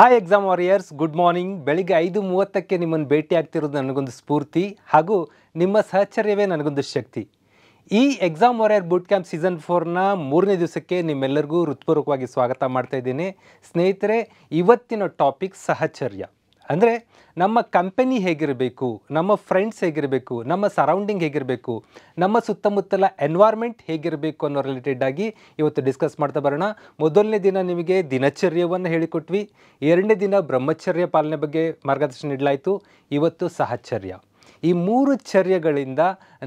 hi exam warriors good morning ಬೆಳಿಗ್ಗೆ ಐದು ಮೂವತ್ತಕ್ಕೆ ನಿಮ್ಮನ್ನು ಭೇಟಿ ಆಗ್ತಿರೋದು ನನಗೊಂದು ಸ್ಫೂರ್ತಿ ಹಾಗೂ ನಿಮ್ಮ ಸಹಚರ್ಯವೇ ನನಗೊಂದು ಶಕ್ತಿ ಈ exam warrior boot camp season ಫೋರ್ನ ಮೂರನೇ ದಿವಸಕ್ಕೆ ನಿಮ್ಮೆಲ್ಲರಿಗೂ ಹೃತ್ಪೂರ್ವಕವಾಗಿ ಸ್ವಾಗತ ಮಾಡ್ತಾ ಇದ್ದೀನಿ ಸ್ನೇಹಿತರೆ ಇವತ್ತಿನ ಟಾಪಿಕ್ ಸಹಚರ್ಯ ಅಂದರೆ ನಮ್ಮ ಕಂಪನಿ ಹೇಗಿರಬೇಕು ನಮ್ಮ ಫ್ರೆಂಡ್ಸ್ ಹೇಗಿರಬೇಕು ನಮ್ಮ ಸರೌಂಡಿಂಗ್ ಹೇಗಿರಬೇಕು ನಮ್ಮ ಸುತ್ತಮುತ್ತಲ ಎನ್ವೈರ್ಮೆಂಟ್ ಹೇಗಿರಬೇಕು ಅನ್ನೋ ರಿಲೇಟೆಡ್ ಆಗಿ ಇವತ್ತು ಡಿಸ್ಕಸ್ ಮಾಡ್ತಾ ಬರೋಣ ಮೊದಲನೇ ದಿನ ನಿಮಗೆ ದಿನಚರ್ಯವನ್ನು ಹೇಳಿಕೊಟ್ವಿ ಎರಡನೇ ದಿನ ಬ್ರಹ್ಮಚರ್ಯ ಪಾಲನೆ ಬಗ್ಗೆ ಮಾರ್ಗದರ್ಶನ ನೀಡಲಾಯಿತು ಇವತ್ತು ಸಹಚರ್ಯ ಈ ಮೂರು ಚರ್ಯಗಳಿಂದ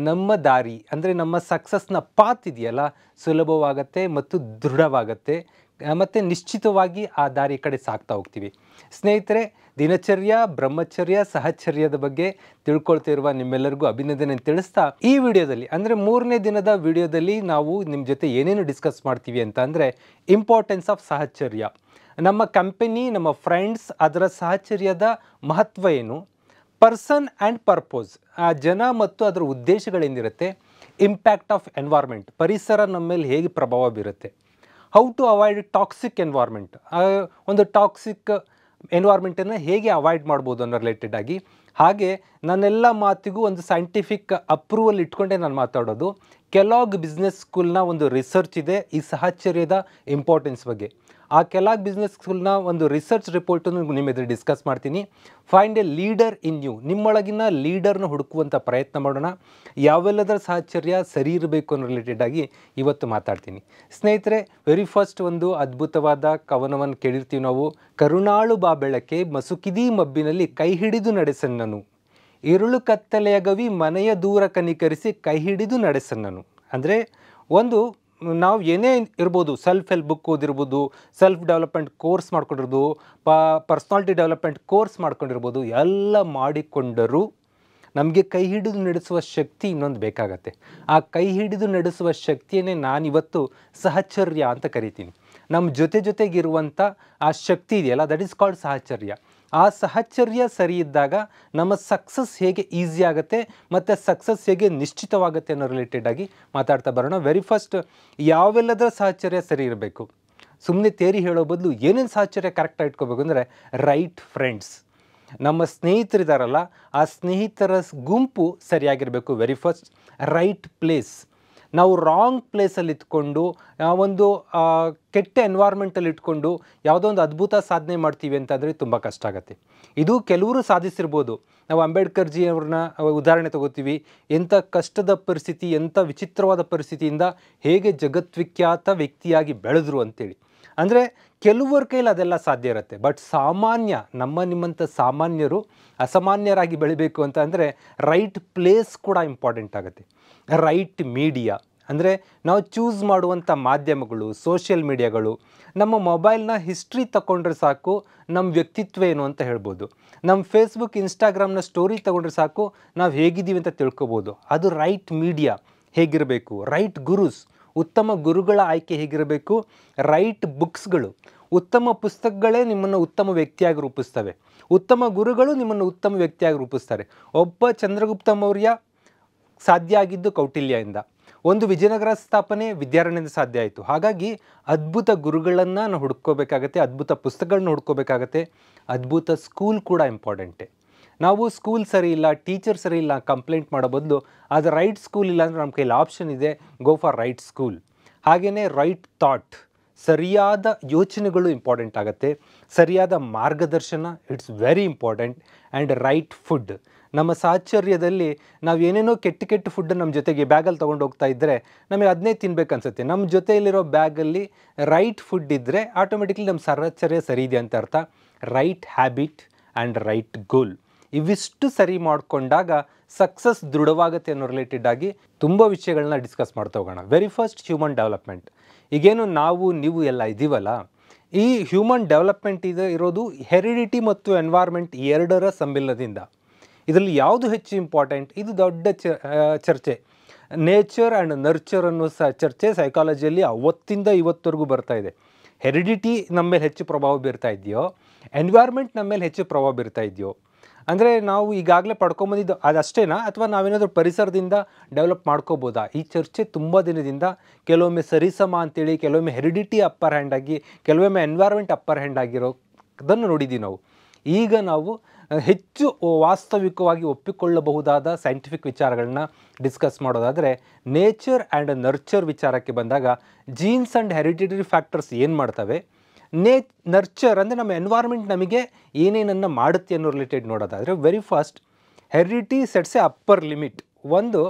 ನಮ್ಮ ದಾರಿ ಅಂದರೆ ನಮ್ಮ ಸಕ್ಸಸ್ನ ಪಾತ್ ಇದೆಯಲ್ಲ ಸುಲಭವಾಗತ್ತೆ ಮತ್ತು ದೃಢವಾಗತ್ತೆ ಮತ್ತು ನಿಶ್ಚಿತವಾಗಿ ಆ ದಾರಿ ಕಡೆ ಸಾಕ್ತಾ ಹೋಗ್ತೀವಿ ಸ್ನೇಹಿತರೆ ದಿನಚರ್ಯ ಬ್ರಹ್ಮಚರ್ಯ ಸಹಚರ್ಯದ ಬಗ್ಗೆ ತಿಳ್ಕೊಳ್ತಿರುವ ನಿಮ್ಮೆಲ್ಲರಿಗೂ ಅಭಿನಂದನೆ ತಿಳಿಸ್ತಾ ಈ ವಿಡಿಯೋದಲ್ಲಿ ಅಂದರೆ ಮೂರನೇ ದಿನದ ವಿಡಿಯೋದಲ್ಲಿ ನಾವು ನಿಮ್ಮ ಜೊತೆ ಏನೇನು ಡಿಸ್ಕಸ್ ಮಾಡ್ತೀವಿ ಅಂತ ಅಂದರೆ ಇಂಪಾರ್ಟೆನ್ಸ್ ಆಫ್ ಸಹಚರ್ಯ ನಮ್ಮ ಕಂಪನಿ ನಮ್ಮ ಫ್ರೆಂಡ್ಸ್ ಅದರ ಸಹಚರ್ಯದ ಮಹತ್ವ ಏನು ಪರ್ಸನ್ ಆ್ಯಂಡ್ ಪರ್ಪೋಸ್ ಆ ಜನ ಮತ್ತು ಅದರ ಉದ್ದೇಶಗಳೇನಿರುತ್ತೆ ಇಂಪ್ಯಾಕ್ಟ್ ಆಫ್ ಎನ್ವಾರ್ಮೆಂಟ್ ಪರಿಸರ ನಮ್ಮ ಮೇಲೆ ಹೇಗೆ ಪ್ರಭಾವ ಬೀರುತ್ತೆ how to avoid toxic environment ಒಂದು ಟಾಕ್ಸಿಕ್ ಎನ್ವಾರ್ಮೆಂಟನ್ನು ಹೇಗೆ ಅವಾಯ್ಡ್ ಮಾಡ್ಬೋದು ಅನ್ನೋ ರಿಲೇಟೆಡ್ ಆಗಿ ಹಾಗೆ ನನ್ನೆಲ್ಲ ಮಾತಿಗೂ ಒಂದು ಸೈಂಟಿಫಿಕ್ ಅಪ್ರೂವಲ್ ಇಟ್ಕೊಂಡೇ ನಾನು ಮಾತಾಡೋದು ಕೆಲಾಗ್ ಬಿಸ್ನೆಸ್ ಸ್ಕೂಲ್ನ ಒಂದು ರಿಸರ್ಚ್ ಇದೆ ಈ ಸಹಚರ್ಯದ ಇಂಪಾರ್ಟೆನ್ಸ್ ಬಗ್ಗೆ ಆ ಕೆಲಾಗ್ ಸ್ಕೂಲ್ನ ಒಂದು ರಿಸರ್ಚ್ ರಿಪೋರ್ಟನ್ನು ನಿಮ್ಮ ಎದುರು ಡಿಸ್ಕಸ್ ಮಾಡ್ತೀನಿ find a leader in you ನಿಮ್ಮೊಳಗಿನ ಲೀಡರ್ನ ಹುಡುಕುವಂಥ ಪ್ರಯತ್ನ ಮಾಡೋಣ ಯಾವೆಲ್ಲದರ ಸಾಹಚರ್ಯ ಸರಿ ಇರಬೇಕು ಅನ್ನೋ ಆಗಿ ಇವತ್ತು ಮಾತಾಡ್ತೀನಿ ಸ್ನೇಹಿತರೆ ವೆರಿ ಫಸ್ಟ್ ಒಂದು ಅದ್ಭುತವಾದ ಕವನವನ್ನು ಕೇಳಿರ್ತೀವಿ ನಾವು ಕರುಣಾಳು ಬಾ ಬೆಳಕೆ ಮಸುಕಿದಿ ಮಬ್ಬಿನಲ್ಲಿ ಕೈ ಹಿಡಿದು ನಡೆಸನ್ನನು ಇರುಳು ಕತ್ತಲೆಯ ಗವಿ ಮನೆಯ ದೂರ ಕನಿಕರಿಸಿ ಕೈ ಹಿಡಿದು ನಡೆಸನ್ನನು ಅಂದರೆ ಒಂದು ನಾವು ಏನೇ ಇರ್ಬೋದು ಸೆಲ್ಫ್ ಹೆಲ್ಪ್ ಬುಕ್ ಓದಿರ್ಬೋದು ಸೆಲ್ಫ್ ಡೆವಲಪ್ಮೆಂಟ್ ಕೋರ್ಸ್ ಮಾಡ್ಕೊಂಡಿರ್ಬೋದು ಪ ಪರ್ಸ್ನಾಲಿಟಿ ಡೆವಲಪ್ಮೆಂಟ್ ಕೋರ್ಸ್ ಮಾಡ್ಕೊಂಡಿರ್ಬೋದು ಎಲ್ಲ ಮಾಡಿಕೊಂಡರೂ ನಮಗೆ ಕೈ ಹಿಡಿದು ನಡೆಸುವ ಶಕ್ತಿ ಇನ್ನೊಂದು ಬೇಕಾಗತ್ತೆ ಆ ಕೈ ಹಿಡಿದು ನಡೆಸುವ ಶಕ್ತಿಯನ್ನೇ ನಾನಿವತ್ತು ಸಹಚರ್ಯ ಅಂತ ಕರಿತೀನಿ ನಮ್ಮ ಜೊತೆ ಜೊತೆಗಿರುವಂಥ ಆ ಶಕ್ತಿ ಇದೆಯಲ್ಲ ದಟ್ ಈಸ್ ಕಾಲ್ಡ್ ಸಹಚರ್ಯ ಆ ಸಹಚರ್ಯ ಸರಿ ಇದ್ದಾಗ ನಮ್ಮ ಸಕ್ಸಸ್ ಹೇಗೆ ಈಸಿ ಆಗುತ್ತೆ ಮತ್ತು ಸಕ್ಸಸ್ ಹೇಗೆ ನಿಶ್ಚಿತವಾಗುತ್ತೆ ಅನ್ನೋ ರಿಲೇಟೆಡ್ ಆಗಿ ಮಾತಾಡ್ತಾ ಬರೋಣ ವೆರಿ ಫಸ್ಟ್ ಯಾವೆಲ್ಲದರ ಸಹಚರ್ಯ ಸರಿ ಇರಬೇಕು ಸುಮ್ಮನೆ ತೇರಿ ಹೇಳೋ ಬದಲು ಏನೇನು ಸಹಚರ್ಯ ಕರೆಕ್ಟಾಗಿ ಇಟ್ಕೋಬೇಕು ಅಂದರೆ ರೈಟ್ ಫ್ರೆಂಡ್ಸ್ ನಮ್ಮ ಸ್ನೇಹಿತರಿದ್ದಾರಲ್ಲ ಆ ಸ್ನೇಹಿತರ ಗುಂಪು ಸರಿಯಾಗಿರಬೇಕು ವೆರಿ ಫಸ್ಟ್ ರೈಟ್ ಪ್ಲೇಸ್ ನಾವು ರಾಂಗ್ ಪ್ಲೇಸಲ್ಲಿ ಇಟ್ಕೊಂಡು ಒಂದು ಕೆಟ್ಟ ಎನ್ವೈರ್ಮೆಂಟಲ್ಲಿ ಇಟ್ಕೊಂಡು ಯಾವುದೋ ಒಂದು ಅದ್ಭುತ ಸಾಧನೆ ಮಾಡ್ತೀವಿ ಅಂತಂದರೆ ತುಂಬ ಕಷ್ಟ ಆಗುತ್ತೆ ಇದು ಕೆಲವರು ಸಾಧಿಸಿರ್ಬೋದು ನಾವು ಅಂಬೇಡ್ಕರ್ ಜಿ ಅವ್ರನ್ನ ಉದಾಹರಣೆ ತಗೋತೀವಿ ಎಂಥ ಕಷ್ಟದ ಪರಿಸ್ಥಿತಿ ಎಂಥ ವಿಚಿತ್ರವಾದ ಪರಿಸ್ಥಿತಿಯಿಂದ ಹೇಗೆ ಜಗತ್ವಿಖ್ಯಾತ ವ್ಯಕ್ತಿಯಾಗಿ ಬೆಳೆದ್ರು ಅಂತೇಳಿ ಅಂದರೆ ಕೆಲವರ ಕೈಲಿ ಅದೆಲ್ಲ ಸಾಧ್ಯ ಇರುತ್ತೆ ಬಟ್ ಸಾಮಾನ್ಯ ನಮ್ಮ ನಿಮ್ಮಂಥ ಸಾಮಾನ್ಯರು ಅಸಾಮಾನ್ಯರಾಗಿ ಬೆಳಿಬೇಕು ಅಂತ ಅಂದರೆ ರೈಟ್ ಪ್ಲೇಸ್ ಕೂಡ ಇಂಪಾರ್ಟೆಂಟ್ ಆಗುತ್ತೆ ರೈಟ್ ಮೀಡಿಯಾ ಅಂದರೆ ನಾವು ಚೂಸ್ ಮಾಡುವಂಥ ಮಾಧ್ಯಮಗಳು ಸೋಷಿಯಲ್ ಮೀಡಿಯಾಗಳು ನಮ್ಮ ಮೊಬೈಲ್ನ ಹಿಸ್ಟ್ರಿ ತಗೊಂಡ್ರೆ ಸಾಕು ನಮ್ಮ ವ್ಯಕ್ತಿತ್ವ ಏನು ಅಂತ ಹೇಳ್ಬೋದು ನಮ್ಮ ಫೇಸ್ಬುಕ್ ಇನ್ಸ್ಟಾಗ್ರಾಮ್ನ ಸ್ಟೋರಿ ತಗೊಂಡ್ರೆ ಸಾಕು ನಾವು ಹೇಗಿದ್ದೀವಿ ಅಂತ ತಿಳ್ಕೊಬೋದು ಅದು ರೈಟ್ ಮೀಡಿಯಾ ಹೇಗಿರಬೇಕು ರೈಟ್ ಗುರುಸ್ ಉತ್ತಮ ಗುರುಗಳ ಆಯ್ಕೆ ಹೇಗಿರಬೇಕು ರೈಟ್ ಬುಕ್ಸ್ಗಳು ಉತ್ತಮ ಪುಸ್ತಕಗಳೇ ನಿಮ್ಮನ್ನು ಉತ್ತಮ ವ್ಯಕ್ತಿಯಾಗಿ ರೂಪಿಸ್ತವೆ ಉತ್ತಮ ಗುರುಗಳು ನಿಮ್ಮನ್ನು ಉತ್ತಮ ವ್ಯಕ್ತಿಯಾಗಿ ರೂಪಿಸ್ತಾರೆ ಒಬ್ಬ ಚಂದ್ರಗುಪ್ತ ಮೌರ್ಯ ಸಾಧ್ಯ ಆಗಿದ್ದು ಕೌಟಿಲ್ಯದಿಂದ ಒಂದು ವಿಜಯನಗರ ಸ್ಥಾಪನೆ ವಿದ್ಯಾರಣ್ಯದಿಂದ ಸಾಧ್ಯ ಆಯಿತು ಹಾಗಾಗಿ ಅದ್ಭುತ ಗುರುಗಳನ್ನು ನಾವು ಹುಡ್ಕೋಬೇಕಾಗತ್ತೆ ಅದ್ಭುತ ಪುಸ್ತಕಗಳನ್ನ ಹುಡ್ಕೋಬೇಕಾಗತ್ತೆ ಅದ್ಭುತ ಸ್ಕೂಲ್ ಕೂಡ ಇಂಪಾರ್ಟೆಂಟೆ ನಾವು ಸ್ಕೂಲ್ ಸರಿ ಇಲ್ಲ ಟೀಚರ್ ಸರಿ ಇಲ್ಲ ಕಂಪ್ಲೇಂಟ್ ಮಾಡೋ ಬದಲು ಅದು ರೈಟ್ ಸ್ಕೂಲ್ ಇಲ್ಲ ಅಂದರೆ ನಮ್ಮ ಕೈಲಿ ಆಪ್ಷನ್ ಇದೆ ಗೋ ಫಾರ್ ರೈಟ್ ಸ್ಕೂಲ್ ಹಾಗೆಯೇ ರೈಟ್ ಥಾಟ್ ಸರಿಯಾದ ಯೋಚನೆಗಳು ಇಂಪಾರ್ಟೆಂಟ್ ಆಗುತ್ತೆ ಸರಿಯಾದ ಮಾರ್ಗದರ್ಶನ it's very important and right food ನಮ್ಮ ಸಾಚರ್ಯದಲ್ಲಿ ನಾವು ಏನೇನೋ ಕೆಟ್ಟ ಕೆಟ್ಟ ಫುಡ್ ನಮ್ಮ ಜೊತೆಗೆ ಬ್ಯಾಗಲ್ಲಿ ತೊಗೊಂಡು ಹೋಗ್ತಾ ಇದ್ದರೆ ನಮಗೆ ಅದನ್ನೇ ತಿನ್ಬೇಕು ಅನ್ಸುತ್ತೆ ನಮ್ಮ ಜೊತೆಯಲ್ಲಿರೋ ಬ್ಯಾಗಲ್ಲಿ ರೈಟ್ ಫುಡ್ ಇದ್ದರೆ ಆಟೋಮೆಟಿಕ್ಲಿ ನಮ್ಮ ಸಾಚರ್ಯ ಸರಿ ಇದೆ ಅಂತ ಅರ್ಥ right habit and right goal ಇವಿಷ್ಟು ಸರಿ ಮಾಡಿಕೊಂಡಾಗ ಸಕ್ಸಸ್ ದೃಢವಾಗುತ್ತೆ ಅನ್ನೋ ರಿಲೇಟೆಡ್ ಆಗಿ ತುಂಬ ವಿಷಯಗಳನ್ನ ಡಿಸ್ಕಸ್ ಮಾಡ್ತಾ ಹೋಗೋಣ ವೆರಿ ಫಸ್ಟ್ ಹ್ಯೂಮನ್ ಡೆವಲಪ್ಮೆಂಟ್ ಈಗೇನು ನಾವು ನೀವು ಎಲ್ಲ ಇದ್ದೀವಲ್ಲ ಈ ಹ್ಯೂಮನ್ ಡೆವಲಪ್ಮೆಂಟ್ ಇದೆ ಇರೋದು ಹೆರಿಡಿಟಿ ಮತ್ತು ಎನ್ವೈರ್ಮೆಂಟ್ ಎರಡರ ಸಮ್ಮಿಲನದಿಂದ ಇದರಲ್ಲಿ ಯಾವುದು ಹೆಚ್ಚು ಇಂಪಾರ್ಟೆಂಟ್ ಇದು ದೊಡ್ಡ ಚರ್ಚೆ ನೇಚರ್ ಆ್ಯಂಡ್ ನರ್ಚರ್ ಅನ್ನೋ ಸ ಚರ್ಚೆ ಸೈಕಾಲಜಿಯಲ್ಲಿ ಅವತ್ತಿಂದ ಇವತ್ತರೆಗೂ ಬರ್ತಾ ಇದೆ ಹೆರಿಡಿಟಿ ನಮ್ಮ ಮೇಲೆ ಹೆಚ್ಚು ಪ್ರಭಾವ ಬೀರ್ತಾ ಇದೆಯೋ ಎನ್ವೈರ್ಮೆಂಟ್ ನಮ್ಮ ಮೇಲೆ ಹೆಚ್ಚು ಪ್ರಭಾವ ಬೀರ್ತಾ ಇದೆಯೋ ಅಂದರೆ ನಾವು ಈಗಾಗಲೇ ಪಡ್ಕೊಂಬಂದಿದ್ದು ಅದಷ್ಟೇನಾ ಅಥವಾ ನಾವೇನಾದರೂ ಪರಿಸರದಿಂದ ಡೆವಲಪ್ ಮಾಡ್ಕೋಬೋದಾ ಈ ಚರ್ಚೆ ತುಂಬ ದಿನದಿಂದ ಕೆಲವೊಮ್ಮೆ ಸರಿಸಮ ಅಂತೇಳಿ ಕೆಲವೊಮ್ಮೆ ಹೆರಿಡಿಟಿ ಅಪ್ಪರ್ ಹ್ಯಾಂಡ್ ಆಗಿ ಕೆಲವೊಮ್ಮೆ ಎನ್ವೈರ್ಮೆಂಟ್ ಅಪ್ಪರ್ ಹ್ಯಾಂಡ್ ಆಗಿರೋ ನೋಡಿದ್ದೀವಿ ನಾವು ಈಗ ನಾವು ಹೆಚ್ಚು ವಾಸ್ತವಿಕವಾಗಿ ಒಪ್ಪಿಕೊಳ್ಳಬಹುದಾದ ಸೈಂಟಿಫಿಕ್ ವಿಚಾರಗಳನ್ನ ಡಿಸ್ಕಸ್ ಮಾಡೋದಾದರೆ ನೇಚರ್ ಆ್ಯಂಡ್ ನರ್ಚರ್ ವಿಚಾರಕ್ಕೆ ಬಂದಾಗ ಜೀನ್ಸ್ ಆ್ಯಂಡ್ ಹೆರಿಟೇಟರಿ ಫ್ಯಾಕ್ಟರ್ಸ್ ಏನು ಮಾಡ್ತವೆ ನೇ ನರ್ಚರ್ ಅಂದರೆ ನಮ್ಮ ಎನ್ವೈರ್ಮೆಂಟ್ ನಮಗೆ ಏನೇನನ್ನು ಮಾಡುತ್ತೆ ಅನ್ನೋ ರಿಲೇಟೆಡ್ ನೋಡೋದಾದರೆ very first heredity sets a upper limit ಒಂದು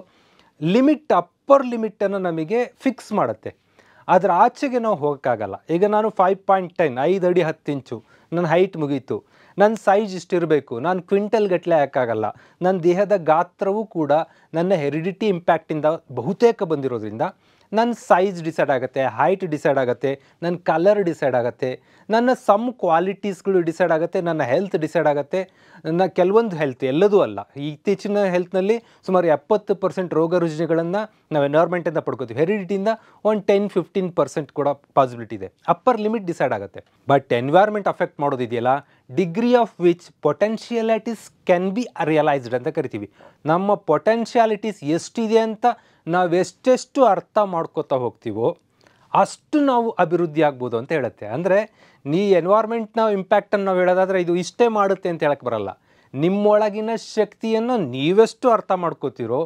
ಲಿಮಿಟ್ ಅಪ್ಪರ್ ಲಿಮಿಟನ್ನು ನಮಗೆ ಫಿಕ್ಸ್ ಮಾಡುತ್ತೆ ಅದರ ಆಚೆಗೆ ನಾವು ಹೋಗೋಕ್ಕಾಗಲ್ಲ ಈಗ ನಾನು ಫೈವ್ ಪಾಯಿಂಟ್ ಟೆನ್ ಐದು ಅಡಿ ಹತ್ತು ಇಂಚು ನನ್ನ ಹೈಟ್ ಮುಗೀತು ನನ್ನ ಸೈಜ್ ಇಷ್ಟಿರಬೇಕು ನಾನು ಕ್ವಿಂಟಲ್ ಗಟ್ಟಲೆ ಹಾಕಾಗಲ್ಲ ನನ್ನ ದೇಹದ ಗಾತ್ರವೂ ಕೂಡ ನನ್ನ ಹೆರಿಡಿಟಿ ಇಂಪ್ಯಾಕ್ಟಿಂದ ಬಹುತೇಕ ಬಂದಿರೋದ್ರಿಂದ ನನ್ನ ಸೈಜ್ ಡಿಸೈಡ್ ಆಗುತ್ತೆ ಹೈಟ್ ಡಿಸೈಡ್ ಆಗುತ್ತೆ ನನ್ನ ಕಲರ್ ಡಿಸೈಡ್ ಆಗುತ್ತೆ ನನ್ನ ಸಮ್ ಕ್ವಾಲಿಟೀಸ್ಗಳು ಡಿಸೈಡ್ ಆಗುತ್ತೆ ನನ್ನ ಹೆಲ್ತ್ ಡಿಸೈಡ್ ಆಗುತ್ತೆ ನನ್ನ ಕೆಲವೊಂದು ಹೆಲ್ತ್ ಎಲ್ಲದೂ ಅಲ್ಲ ಇತ್ತೀಚಿನ ಹೆಲ್ತ್ನಲ್ಲಿ ಸುಮಾರು ಎಪ್ಪತ್ತು ಪರ್ಸೆಂಟ್ ರೋಗ ರುಜಿನಗಳನ್ನು ನಾವು ಎನ್ವೈರ್ಮೆಂಟಿಂದ ಪಡ್ಕೋತೀವಿ ಹೆರಿಡಿಟಿಯಿಂದ ಒಂದು ಟೆನ್ ಫಿಫ್ಟೀನ್ ಪರ್ಸೆಂಟ್ ಕೂಡ ಪಾಸಿಬಿಲಿಟಿ ಇದೆ ಅಪ್ಪರ್ ಲಿಮಿಟ್ ಡಿಸೈಡ್ ಆಗುತ್ತೆ ಬಟ್ ಎನ್ವೈರ್ಮೆಂಟ್ ಅಫೆಕ್ಟ್ ಮಾಡೋದಿದೆಯಲ್ಲ degree of which potentialities can be realised ಅಂತ ಕರಿತೀವಿ ನಮ್ಮ ಪೊಟೆನ್ಷಿಯಾಲಿಟೀಸ್ ಎಷ್ಟಿದೆ ಅಂತ ನಾವು ಎಷ್ಟೆಷ್ಟು ಅರ್ಥ ಮಾಡ್ಕೋತಾ ಹೋಗ್ತೀವೋ ಅಷ್ಟು ನಾವು ಅಭಿವೃದ್ಧಿ ಆಗ್ಬೋದು ಅಂತ ಹೇಳುತ್ತೆ ಅಂದರೆ ನೀ ಎನ್ವಾರ್ಮೆಂಟ್ನ ಇಂಪ್ಯಾಕ್ಟನ್ನು ನಾವು ಹೇಳೋದಾದರೆ ಇದು ಇಷ್ಟೇ ಮಾಡುತ್ತೆ ಅಂತ ಹೇಳಕ್ಕೆ ಬರಲ್ಲ ನಿಮ್ಮೊಳಗಿನ ಶಕ್ತಿಯನ್ನು ನೀವೆಷ್ಟು ಅರ್ಥ ಮಾಡ್ಕೋತೀರೋ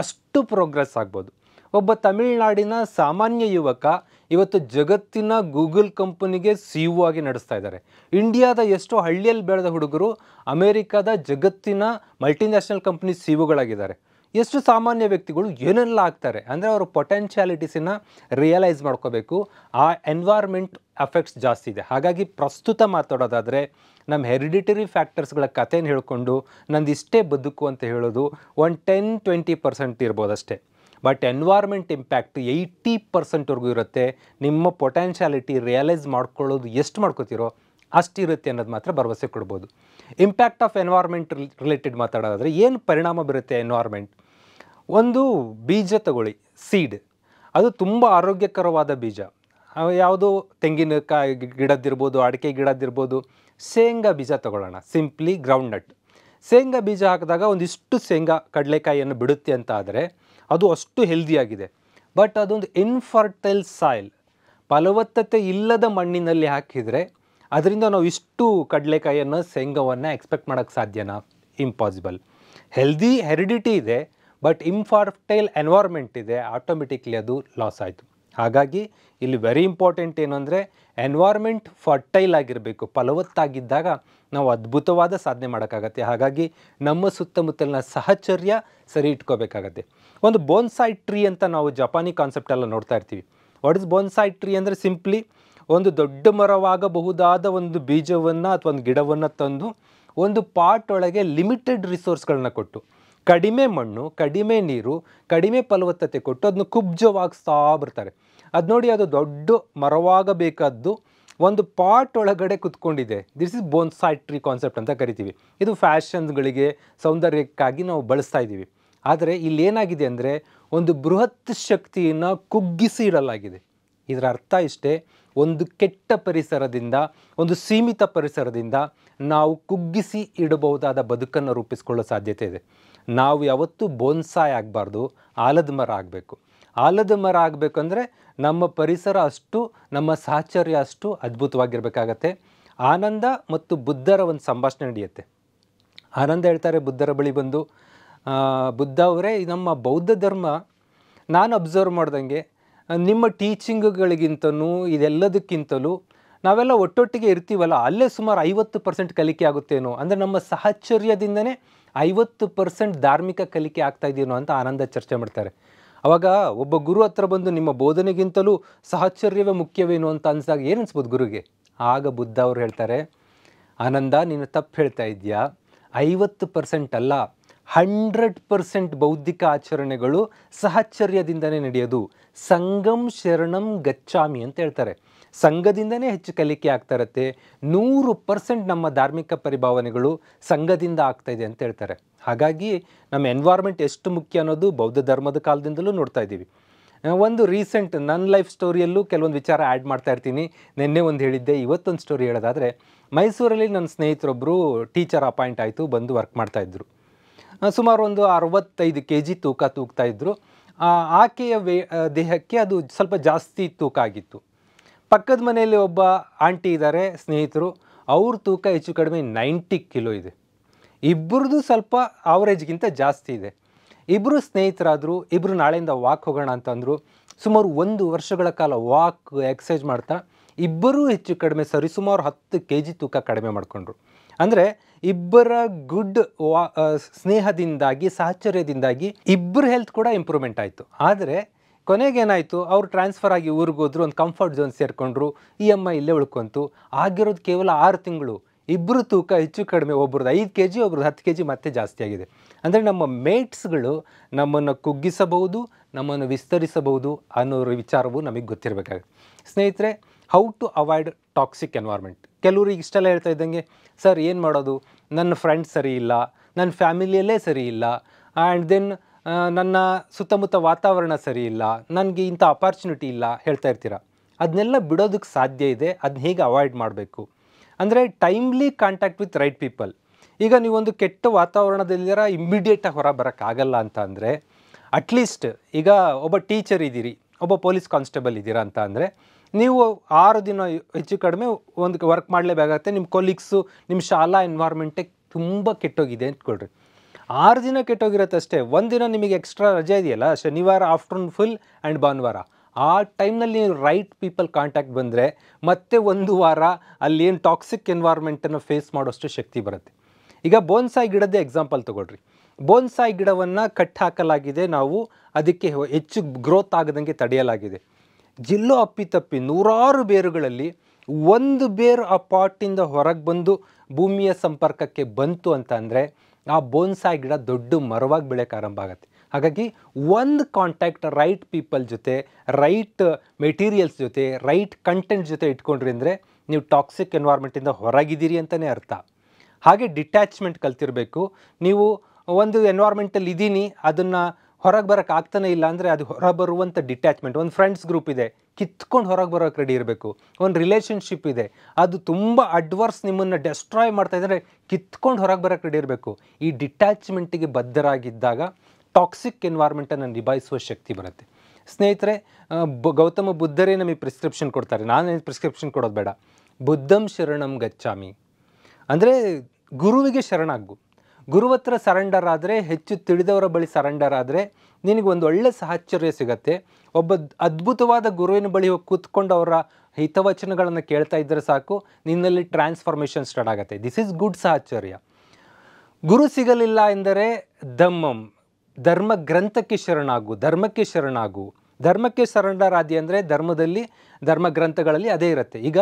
ಅಷ್ಟು ಪ್ರೋಗ್ರೆಸ್ ಆಗ್ಬೋದು ಒಬ್ಬ ತಮಿಳುನಾಡಿನ ಸಾಮಾನ್ಯ ಯುವಕ ಇವತ್ತು ಜಗತ್ತಿನ ಗೂಗಲ್ ಕಂಪನಿಗೆ ಸಿ ಯು ಆಗಿ ನಡೆಸ್ತಾ ಇದ್ದಾರೆ ಇಂಡಿಯಾದ ಎಷ್ಟೋ ಹಳ್ಳಿಯಲ್ಲಿ ಬೆಳೆದ ಹುಡುಗರು ಅಮೇರಿಕಾದ ಜಗತ್ತಿನ ಮಲ್ಟಿನ್ಯಾಷನಲ್ ಕಂಪ್ನಿ ಸಿ ಯುಗಳಾಗಿದ್ದಾರೆ ಎಷ್ಟು ಸಾಮಾನ್ಯ ವ್ಯಕ್ತಿಗಳು ಏನೆಲ್ಲ ಆಗ್ತಾರೆ ಅಂದರೆ ಅವರು ಪೊಟೆನ್ಷಿಯಾಲಿಟೀಸನ್ನು ರಿಯಲೈಸ್ ಮಾಡ್ಕೋಬೇಕು ಆ ಎನ್ವೈರ್ಮೆಂಟ್ ಎಫೆಕ್ಟ್ಸ್ ಜಾಸ್ತಿ ಇದೆ ಹಾಗಾಗಿ ಪ್ರಸ್ತುತ ಮಾತಾಡೋದಾದರೆ ನಮ್ಮ ಹೆರಿಡಿಟರಿ ಫ್ಯಾಕ್ಟರ್ಸ್ಗಳ ಕಥೆನ ಹೇಳ್ಕೊಂಡು ನಂದು ಇಷ್ಟೇ ಬದುಕು ಅಂತ ಹೇಳೋದು ಒನ್ ಟೆನ್ ಟ್ವೆಂಟಿ ಪರ್ಸೆಂಟ್ ಇರ್ಬೋದಷ್ಟೇ ಅಷ್ಟೇ ಬಟ್ ಎನ್ವಾರ್ಮೆಂಟ್ ಇಂಪ್ಯಾಕ್ಟ್ ಏಯ್ಟಿ ಪರ್ಸೆಂಟ್ವರೆಗೂ ಇರುತ್ತೆ ನಿಮ್ಮ ಪೊಟೆನ್ಷಿಯಾಲಿಟಿ ರಿಯಲೈಸ್ ಮಾಡ್ಕೊಳ್ಳೋದು ಎಷ್ಟು ಮಾಡ್ಕೋತಿರೋ ಅಷ್ಟಿರುತ್ತೆ ಅನ್ನೋದು ಮಾತ್ರ ಭರವಸೆ ಕೊಡ್ಬೋದು ಇಂಪ್ಯಾಕ್ಟ್ ಆಫ್ ಎನ್ವಾರ್ಮೆಂಟ್ ರಿಲೇಟೆಡ್ ಮಾತಾಡೋದಾದರೆ ಏನು ಪರಿಣಾಮ ಬೀರುತ್ತೆ ಎನ್ವಾರ್ಮೆಂಟ್ ಒಂದು ಬೀಜ ತಗೊಳ್ಳಿ ಸೀಡ್ ಅದು ತುಂಬ ಆರೋಗ್ಯಕರವಾದ ಬೀಜ ಯಾವುದು ತೆಂಗಿನಕಾಯಿ ಗಿಡದಿರ್ಬೋದು ಅಡಿಕೆ ಗಿಡದ್ದಿರ್ಬೋದು ಶೇಂಗಾ ಬೀಜ ತಗೊಳ್ಳೋಣ ಸಿಂಪ್ಲಿ ಗ್ರೌಂಡ್ ನಟ್ ಶೇಂಗಾ ಬೀಜ ಹಾಕಿದಾಗ ಒಂದಿಷ್ಟು ಶೇಂಗಾ ಕಡಲೆಕಾಯಿಯನ್ನು ಬಿಡುತ್ತೆ ಅಂತ ಆದರೆ ಅದು ಅಷ್ಟು ಹೆಲ್ದಿಯಾಗಿದೆ ಬಟ್ ಅದೊಂದು ಇನ್ಫರ್ಟೈಲ್ ಸಾಯಿಲ್ ಫಲವತ್ತತೆ ಇಲ್ಲದ ಮಣ್ಣಿನಲ್ಲಿ ಹಾಕಿದರೆ ಅದರಿಂದ ನಾವು ಇಷ್ಟು ಕಡಲೆಕಾಯಿಯನ್ನು ಶೇಂಗವನ್ನು ಎಕ್ಸ್ಪೆಕ್ಟ್ ಮಾಡೋಕ್ಕೆ ಸಾಧ್ಯನಾ ಇಂಪಾಸಿಬಲ್ ಹೆಲ್ದಿ ಹೆರಿಡಿಟಿ ಇದೆ ಬಟ್ ಇನ್ಫರ್ಟೈಲ್ ಎನ್ವೈರ್ಮೆಂಟ್ ಇದೆ ಆಟೋಮೆಟಿಕ್ಲಿ ಅದು ಲಾಸ್ ಆಯಿತು ಹಾಗಾಗಿ ಇಲ್ಲಿ ವೆರಿ ಇಂಪಾರ್ಟೆಂಟ್ ಏನು ಅಂದರೆ ಎನ್ವೈರ್ಮೆಂಟ್ ಫರ್ಟೈಲ್ ಆಗಿರಬೇಕು ಫಲವತ್ತಾಗಿದ್ದಾಗ ನಾವು ಅದ್ಭುತವಾದ ಸಾಧನೆ ಮಾಡೋಕ್ಕಾಗತ್ತೆ ಹಾಗಾಗಿ ನಮ್ಮ ಸುತ್ತಮುತ್ತಲಿನ ಸಹಚರ್ಯ ಸರಿ ಇಟ್ಕೋಬೇಕಾಗತ್ತೆ ಒಂದು ಬೋನ್ಸಾಯ್ ಟ್ರೀ ಅಂತ ನಾವು ಜಪಾನಿ ಕಾನ್ಸೆಪ್ಟೆಲ್ಲ ನೋಡ್ತಾ ಇರ್ತೀವಿ ವಾಟ್ ಇಸ್ ಬೋನ್ಸಾಯ್ ಟ್ರೀ ಅಂದರೆ ಸಿಂಪ್ಲಿ ಒಂದು ದೊಡ್ಡ ಮರವಾಗಬಹುದಾದ ಒಂದು ಬೀಜವನ್ನು ಅಥವಾ ಒಂದು ಗಿಡವನ್ನು ತಂದು ಒಂದು ಪಾಟ್ ಒಳಗೆ ಲಿಮಿಟೆಡ್ ರಿಸೋರ್ಸ್ಗಳನ್ನ ಕೊಟ್ಟು ಕಡಿಮೆ ಮಣ್ಣು ಕಡಿಮೆ ನೀರು ಕಡಿಮೆ ಫಲವತ್ತತೆ ಕೊಟ್ಟು ಅದನ್ನು ಕುಬ್ಜವಾಗಿಸ್ತಾ ಬರ್ತಾರೆ ಅದು ನೋಡಿ ಅದು ದೊಡ್ಡ ಮರವಾಗಬೇಕಾದ್ದು ಒಂದು ಪಾಟ್ ಒಳಗಡೆ ಕುತ್ಕೊಂಡಿದೆ this is bonsai tree concept ಅಂತ ಕರಿತೀವಿ ಇದು ಫ್ಯಾಷನ್ಗಳಿಗೆ ಸೌಂದರ್ಯಕ್ಕಾಗಿ ನಾವು ಬಳಸ್ತಾ ಇದ್ದೀವಿ ಆದರೆ ಇಲ್ಲೇನಾಗಿದೆ ಅಂದರೆ ಒಂದು ಬೃಹತ್ ಶಕ್ತಿಯನ್ನು ಕುಗ್ಗಿಸಿ ಇಡಲಾಗಿದೆ ಇದರ ಅರ್ಥ ಇಷ್ಟೇ ಒಂದು ಕೆಟ್ಟ ಪರಿಸರದಿಂದ ಒಂದು ಸೀಮಿತ ಪರಿಸರದಿಂದ ನಾವು ಕುಗ್ಗಿಸಿ ಇಡಬಹುದಾದ ಬದುಕನ್ನು ರೂಪಿಸಿಕೊಳ್ಳೋ ಸಾಧ್ಯತೆ ಇದೆ ನಾವು ಯಾವತ್ತೂ ಬೋನ್ಸಾಯ್ ಆಗಬಾರ್ದು ಆಲದ ಮರ ಆಗಬೇಕು ಆಲದ ಮರ ಆಗಬೇಕಂದ್ರೆ ನಮ್ಮ ಪರಿಸರ ಅಷ್ಟು ನಮ್ಮ ಸಾಹಚರ್ಯ ಅಷ್ಟು ಅದ್ಭುತವಾಗಿರಬೇಕಾಗತ್ತೆ ಆನಂದ ಮತ್ತು ಬುದ್ಧರ ಒಂದು ಸಂಭಾಷಣೆ ನಡೆಯುತ್ತೆ ಆನಂದ ಹೇಳ್ತಾರೆ ಬುದ್ಧರ ಬಳಿ ಬಂದು ಬುದ್ಧ ಅವರೇ ನಮ್ಮ ಬೌದ್ಧ ಧರ್ಮ ನಾನು ಅಬ್ಸರ್ವ್ ಮಾಡ್ದಂಗೆ ನಿಮ್ಮ ಟೀಚಿಂಗ್ಗಳಿಗಿಂತಲೂ ಇದೆಲ್ಲದಕ್ಕಿಂತಲೂ ನಾವೆಲ್ಲ ಒಟ್ಟೊಟ್ಟಿಗೆ ಇರ್ತೀವಲ್ಲ ಅಲ್ಲೇ ಸುಮಾರು ಐವತ್ತು ಪರ್ಸೆಂಟ್ ಕಲಿಕೆ ಆಗುತ್ತೇನೋ ಅಂದರೆ ನಮ್ಮ ಸಹಚರ್ಯದಿಂದನೇ ಐವತ್ತು ಪರ್ಸೆಂಟ್ ಧಾರ್ಮಿಕ ಕಲಿಕೆ ಆಗ್ತಾ ಇದೆಯೋ ಅಂತ ಆನಂದ ಚರ್ಚೆ ಮಾಡ್ತಾರೆ ಅವಾಗ ಒಬ್ಬ ಗುರು ಹತ್ರ ಬಂದು ನಿಮ್ಮ ಬೋಧನೆಗಿಂತಲೂ ಸಹಚರ್ಯವೇ ಮುಖ್ಯವೇನು ಅಂತ ಅನ್ಸಿದಾಗ ಏನು ಅನ್ಸ್ಬೋದು ಗುರುಗೆ ಆಗ ಬುದ್ಧ ಅವ್ರು ಹೇಳ್ತಾರೆ ಆನಂದ ನೀನು ತಪ್ಪು ಹೇಳ್ತಾ ಇದೆಯಾ ಐವತ್ತು ಪರ್ಸೆಂಟ್ ಅಲ್ಲ ಹಂಡ್ರೆಡ್ ಪರ್ಸೆಂಟ್ ಬೌದ್ಧಿಕ ಆಚರಣೆಗಳು ಸಹಚರ್ಯದಿಂದನೇ ನಡೆಯೋದು ಸಂಗಂ ಶರಣಂ ಗಚ್ಚಾಮಿ ಅಂತ ಹೇಳ್ತಾರೆ ಸಂಘದಿಂದನೇ ಹೆಚ್ಚು ಕಲಿಕೆ ಆಗ್ತಾ ಇರುತ್ತೆ ನೂರು ಪರ್ಸೆಂಟ್ ನಮ್ಮ ಧಾರ್ಮಿಕ ಪರಿಭಾವನೆಗಳು ಸಂಘದಿಂದ ಆಗ್ತಾ ಇದೆ ಅಂತ ಹೇಳ್ತಾರೆ ಹಾಗಾಗಿ ನಮ್ಮ ಎನ್ವೈರ್ಮೆಂಟ್ ಎಷ್ಟು ಮುಖ್ಯ ಅನ್ನೋದು ಬೌದ್ಧ ಧರ್ಮದ ಕಾಲದಿಂದಲೂ ನೋಡ್ತಾ ಇದ್ದೀವಿ ಒಂದು ರೀಸೆಂಟ್ ನನ್ನ ಲೈಫ್ ಸ್ಟೋರಿಯಲ್ಲೂ ಕೆಲವೊಂದು ವಿಚಾರ ಆ್ಯಡ್ ಮಾಡ್ತಾ ಇರ್ತೀನಿ ನಿನ್ನೆ ಒಂದು ಹೇಳಿದ್ದೆ ಇವತ್ತೊಂದು ಸ್ಟೋರಿ ಹೇಳೋದಾದರೆ ಮೈಸೂರಲ್ಲಿ ನನ್ನ ಸ್ನೇಹಿತರೊಬ್ಬರು ಟೀಚರ್ ಅಪಾಯಿಂಟ್ ಆಯಿತು ಬಂದು ವರ್ಕ್ ಮಾಡ್ತಾಯಿದ್ರು ಸುಮಾರು ಒಂದು ಅರವತ್ತೈದು ಕೆ ಜಿ ತೂಕ ತೂಗ್ತಾ ಇದ್ದರು ಆಕೆಯ ವೇ ದೇಹಕ್ಕೆ ಅದು ಸ್ವಲ್ಪ ಜಾಸ್ತಿ ತೂಕ ಆಗಿತ್ತು ಪಕ್ಕದ ಮನೆಯಲ್ಲಿ ಒಬ್ಬ ಆಂಟಿ ಇದ್ದಾರೆ ಸ್ನೇಹಿತರು ಅವ್ರ ತೂಕ ಹೆಚ್ಚು ಕಡಿಮೆ ನೈಂಟಿ ಕಿಲೋ ಇದೆ ಇಬ್ಬರದು ಸ್ವಲ್ಪ ಆವರೇಜ್ಗಿಂತ ಜಾಸ್ತಿ ಇದೆ ಇಬ್ಬರು ಸ್ನೇಹಿತರಾದರು ಇಬ್ಬರು ನಾಳೆಯಿಂದ ವಾಕ್ ಹೋಗೋಣ ಅಂತಂದರು ಸುಮಾರು ಒಂದು ವರ್ಷಗಳ ಕಾಲ ವಾಕ್ ಎಕ್ಸೈಜ್ ಮಾಡ್ತಾ ಇಬ್ಬರೂ ಹೆಚ್ಚು ಕಡಿಮೆ ಸರಿಸುಮಾರು ಹತ್ತು ಕೆ ಜಿ ತೂಕ ಕಡಿಮೆ ಮಾಡಿಕೊಂಡ್ರು ಅಂದರೆ ಇಬ್ಬರ ಗುಡ್ ವಾ ಸ್ನೇಹದಿಂದಾಗಿ ಸಾಹಚರ್ಯದಿಂದಾಗಿ ಇಬ್ಬರ ಹೆಲ್ತ್ ಕೂಡ ಇಂಪ್ರೂವ್ಮೆಂಟ್ ಆಯಿತು ಆದರೆ ಕೊನೆಗೇನಾಯಿತು ಅವ್ರು ಟ್ರಾನ್ಸ್ಫರ್ ಆಗಿ ಊರಿಗೆ ಹೋದ್ರು ಒಂದು ಕಂಫರ್ಟ್ ಝೋನ್ ಸೇರಿಕೊಂಡ್ರು ಇ e ಎಮ್ ಐ ಇಲ್ಲೇ ಉಳ್ಕೊಂತು ಆಗಿರೋದು ಕೇವಲ ಆರು ತಿಂಗಳು ಇಬ್ಬರು ತೂಕ ಹೆಚ್ಚು ಕಡಿಮೆ ಒಬ್ರದ್ದು ಐದು ಕೆ ಜಿ ಒಬ್ರದ್ದು ಹತ್ತು ಕೆ ಜಿ ಮತ್ತೆ ಜಾಸ್ತಿ ಆಗಿದೆ ಅಂದರೆ ನಮ್ಮ ಮೇಟ್ಸ್ಗಳು ನಮ್ಮನ್ನು ಕುಗ್ಗಿಸಬಹುದು ನಮ್ಮನ್ನು ವಿಸ್ತರಿಸಬಹುದು ಅನ್ನೋ ವಿಚಾರವು ನಮಗೆ ಗೊತ್ತಿರಬೇಕಾಗುತ್ತೆ ಸ್ನೇಹಿತರೆ how to avoid toxic environment ಕೆಲವರು ಇಷ್ಟೆಲ್ಲ ಹೇಳ್ತಾ ಇದ್ದಂಗೆ ಸರ್ ಏನು ಮಾಡೋದು ನನ್ನ ಫ್ರೆಂಡ್ಸ್ ಸರಿ ಇಲ್ಲ ನನ್ನ ಫ್ಯಾಮಿಲಿಯಲ್ಲೇ ಸರಿ ಇಲ್ಲ ಆ್ಯಂಡ್ ದೆನ್ ನನ್ನ ಸುತ್ತಮುತ್ತ ವಾತಾವರಣ ಸರಿ ಇಲ್ಲ ನನಗೆ ಇಂಥ ಅಪಾರ್ಚುನಿಟಿ ಇಲ್ಲ ಹೇಳ್ತಾ ಇರ್ತೀರ ಅದನ್ನೆಲ್ಲ ಬಿಡೋದಕ್ಕೆ ಸಾಧ್ಯ ಇದೆ ಅದನ್ನ ಹೇಗೆ ಅವಾಯ್ಡ್ ಮಾಡಬೇಕು ಅಂದರೆ timely contact with right people ಈಗ ನೀವೊಂದು ಕೆಟ್ಟ ವಾತಾವರಣದಲ್ಲಿರ ಇಮ್ಮಿಡಿಯೇಟಾಗಿ ಹೊರ ಬರೋಕ್ಕಾಗಲ್ಲ ಅಂತ ಅಂದರೆ ಅಟ್ಲೀಸ್ಟ್ ಈಗ ಒಬ್ಬ ಟೀಚರ್ ಇದ್ದೀರಿ ಒಬ್ಬ ಪೊಲೀಸ್ ಕಾನ್ಸ್ಟೇಬಲ್ ಇದ್ದೀರಾ ಅಂತ ಅಂದರೆ ನೀವು ಆರು ದಿನ ಹೆಚ್ಚು ಕಡಿಮೆ ಒಂದು ವರ್ಕ್ ಮಾಡಲೇಬೇಕಾಗತ್ತೆ ನಿಮ್ಮ ಕೊಲೀಗ್ಸು ನಿಮ್ಮ ಶಾಲಾ ಎನ್ವೈರ್ಮೆಂಟೇ ತುಂಬ ಕೆಟ್ಟೋಗಿದೆ ಅಂದ್ಕೊಳ್ರಿ ಆರು ದಿನ ಕೆಟ್ಟೋಗಿರತ್ತಷ್ಟೇ ಒಂದಿನ ನಿಮಗೆ ಎಕ್ಸ್ಟ್ರಾ ರಜೆ ಇದೆಯಲ್ಲ ಶನಿವಾರ ಆಫ್ಟರ್ನೂನ್ ಫುಲ್ ಆ್ಯಂಡ್ ಭಾನುವಾರ ಆ ಟೈಮ್ನಲ್ಲಿ ನೀವು ರೈಟ್ ಪೀಪಲ್ ಕಾಂಟ್ಯಾಕ್ಟ್ ಬಂದರೆ ಮತ್ತೆ ಒಂದು ವಾರ ಅಲ್ಲಿ ಏನು ಟಾಕ್ಸಿಕ್ ಎನ್ವೈರ್ಮೆಂಟನ್ನು ಫೇಸ್ ಮಾಡೋಷ್ಟು ಶಕ್ತಿ ಬರುತ್ತೆ ಈಗ ಬೋನ್ಸಾಯಿ ಗಿಡದೇ ಎಕ್ಸಾಂಪಲ್ ತೊಗೊಳ್ರಿ ಬೋನ್ಸಾಯಿ ಗಿಡವನ್ನು ಹಾಕಲಾಗಿದೆ ನಾವು ಅದಕ್ಕೆ ಹೆಚ್ಚು ಗ್ರೋತ್ ಆಗದಂಗೆ ತಡೆಯಲಾಗಿದೆ ಜಿಲ್ಲೋ ಅಪ್ಪಿತಪ್ಪಿ ನೂರಾರು ಬೇರುಗಳಲ್ಲಿ ಒಂದು ಬೇರು ಆ ಪಾಟಿಂದ ಹೊರಗೆ ಬಂದು ಭೂಮಿಯ ಸಂಪರ್ಕಕ್ಕೆ ಬಂತು ಅಂತ ಅಂದರೆ ಆ ಬೋನ್ಸಾಯಿ ಗಿಡ ದೊಡ್ಡ ಮರವಾಗಿ ಬೆಳೆಯೋಕ್ಕೆ ಆರಂಭ ಆಗುತ್ತೆ ಹಾಗಾಗಿ ಒಂದು ಕಾಂಟ್ಯಾಕ್ಟ್ ರೈಟ್ ಪೀಪಲ್ ಜೊತೆ ರೈಟ್ ಮೆಟೀರಿಯಲ್ಸ್ ಜೊತೆ ರೈಟ್ ಕಂಟೆಂಟ್ ಜೊತೆ ಇಟ್ಕೊಂಡ್ರಿ ಅಂದರೆ ನೀವು ಟಾಕ್ಸಿಕ್ ಎನ್ವೈರ್ಮೆಂಟಿಂದ ಹೊರಗಿದ್ದೀರಿ ಅಂತಲೇ ಅರ್ಥ ಹಾಗೆ ಡಿಟ್ಯಾಚ್ಮೆಂಟ್ ಕಲ್ತಿರಬೇಕು ನೀವು ಒಂದು ಎನ್ವೈರ್ಮೆಂಟಲ್ಲಿ ಇದ್ದೀನಿ ಅದನ್ನು ಹೊರಗೆ ಬರೋಕ್ಕೆ ಆಗ್ತಾನೆ ಇಲ್ಲ ಅಂದರೆ ಅದು ಹೊರ ಬರುವಂಥ ಡಿಟ್ಯಾಚ್ಮೆಂಟ್ ಒಂದು ಫ್ರೆಂಡ್ಸ್ ಗ್ರೂಪ್ ಇದೆ ಕಿತ್ಕೊಂಡು ಹೊರಗೆ ಬರೋಕ್ಕೆ ರೆಡಿ ಇರಬೇಕು ಒಂದು ರಿಲೇಷನ್ಶಿಪ್ ಇದೆ ಅದು ತುಂಬ ಅಡ್ವರ್ಸ್ ನಿಮ್ಮನ್ನು ಡೆಸ್ಟ್ರಾಯ್ ಮಾಡ್ತಾ ಇದ್ದರೆ ಕಿತ್ಕೊಂಡು ಹೊರಗೆ ಬರೋಕ್ಕೆ ರೆಡಿ ಇರಬೇಕು ಈ ಡಿಟ್ಯಾಚ್ಮೆಂಟಿಗೆ ಬದ್ಧರಾಗಿದ್ದಾಗ ಟಾಕ್ಸಿಕ್ ಎನ್ವೈರ್ಮೆಂಟನ್ನು ನಿಭಾಯಿಸುವ ಶಕ್ತಿ ಬರುತ್ತೆ ಸ್ನೇಹಿತರೆ ಬ ಗೌತಮ ಬುದ್ಧರೇ ನಮಗೆ ಪ್ರಿಸ್ಕ್ರಿಪ್ಷನ್ ಕೊಡ್ತಾರೆ ನಾನೇನು ಪ್ರಿಸ್ಕ್ರಿಪ್ಷನ್ ಕೊಡೋದು ಬೇಡ ಬುದ್ಧಂ ಶರಣಂ ಗಚ್ಚಾಮಿ ಅಂದರೆ ಗುರುವಿಗೆ ಶರಣಾಗು ಗುರುವತ್ರ ಸರೆಂಡರ್ ಆದರೆ ಹೆಚ್ಚು ತಿಳಿದವರ ಬಳಿ ಸರೆಂಡರ್ ಆದರೆ ನಿನಗೆ ಒಂದು ಒಳ್ಳೆ ಸಾಹಚರ್ಯ ಸಿಗತ್ತೆ ಒಬ್ಬ ಅದ್ಭುತವಾದ ಗುರುವಿನ ಬಳಿ ಕೂತ್ಕೊಂಡು ಅವರ ಹಿತವಚನಗಳನ್ನು ಕೇಳ್ತಾ ಇದ್ದರೆ ಸಾಕು ನಿನ್ನಲ್ಲಿ ಟ್ರಾನ್ಸ್ಫಾರ್ಮೇಷನ್ ಸ್ಟಾರ್ಟ್ ಆಗುತ್ತೆ ದಿಸ್ ಈಸ್ ಗುಡ್ ಸಾಹಚರ್ಯ ಗುರು ಸಿಗಲಿಲ್ಲ ಎಂದರೆ ಧಮ್ಮಂ ಧರ್ಮ ಗ್ರಂಥಕ್ಕೆ ಶರಣಾಗು ಧರ್ಮಕ್ಕೆ ಶರಣಾಗು ಧರ್ಮಕ್ಕೆ ಸರೆಂಡರ್ ಆದಿ ಅಂದರೆ ಧರ್ಮದಲ್ಲಿ ಧರ್ಮ ಗ್ರಂಥಗಳಲ್ಲಿ ಅದೇ ಇರುತ್ತೆ ಈಗ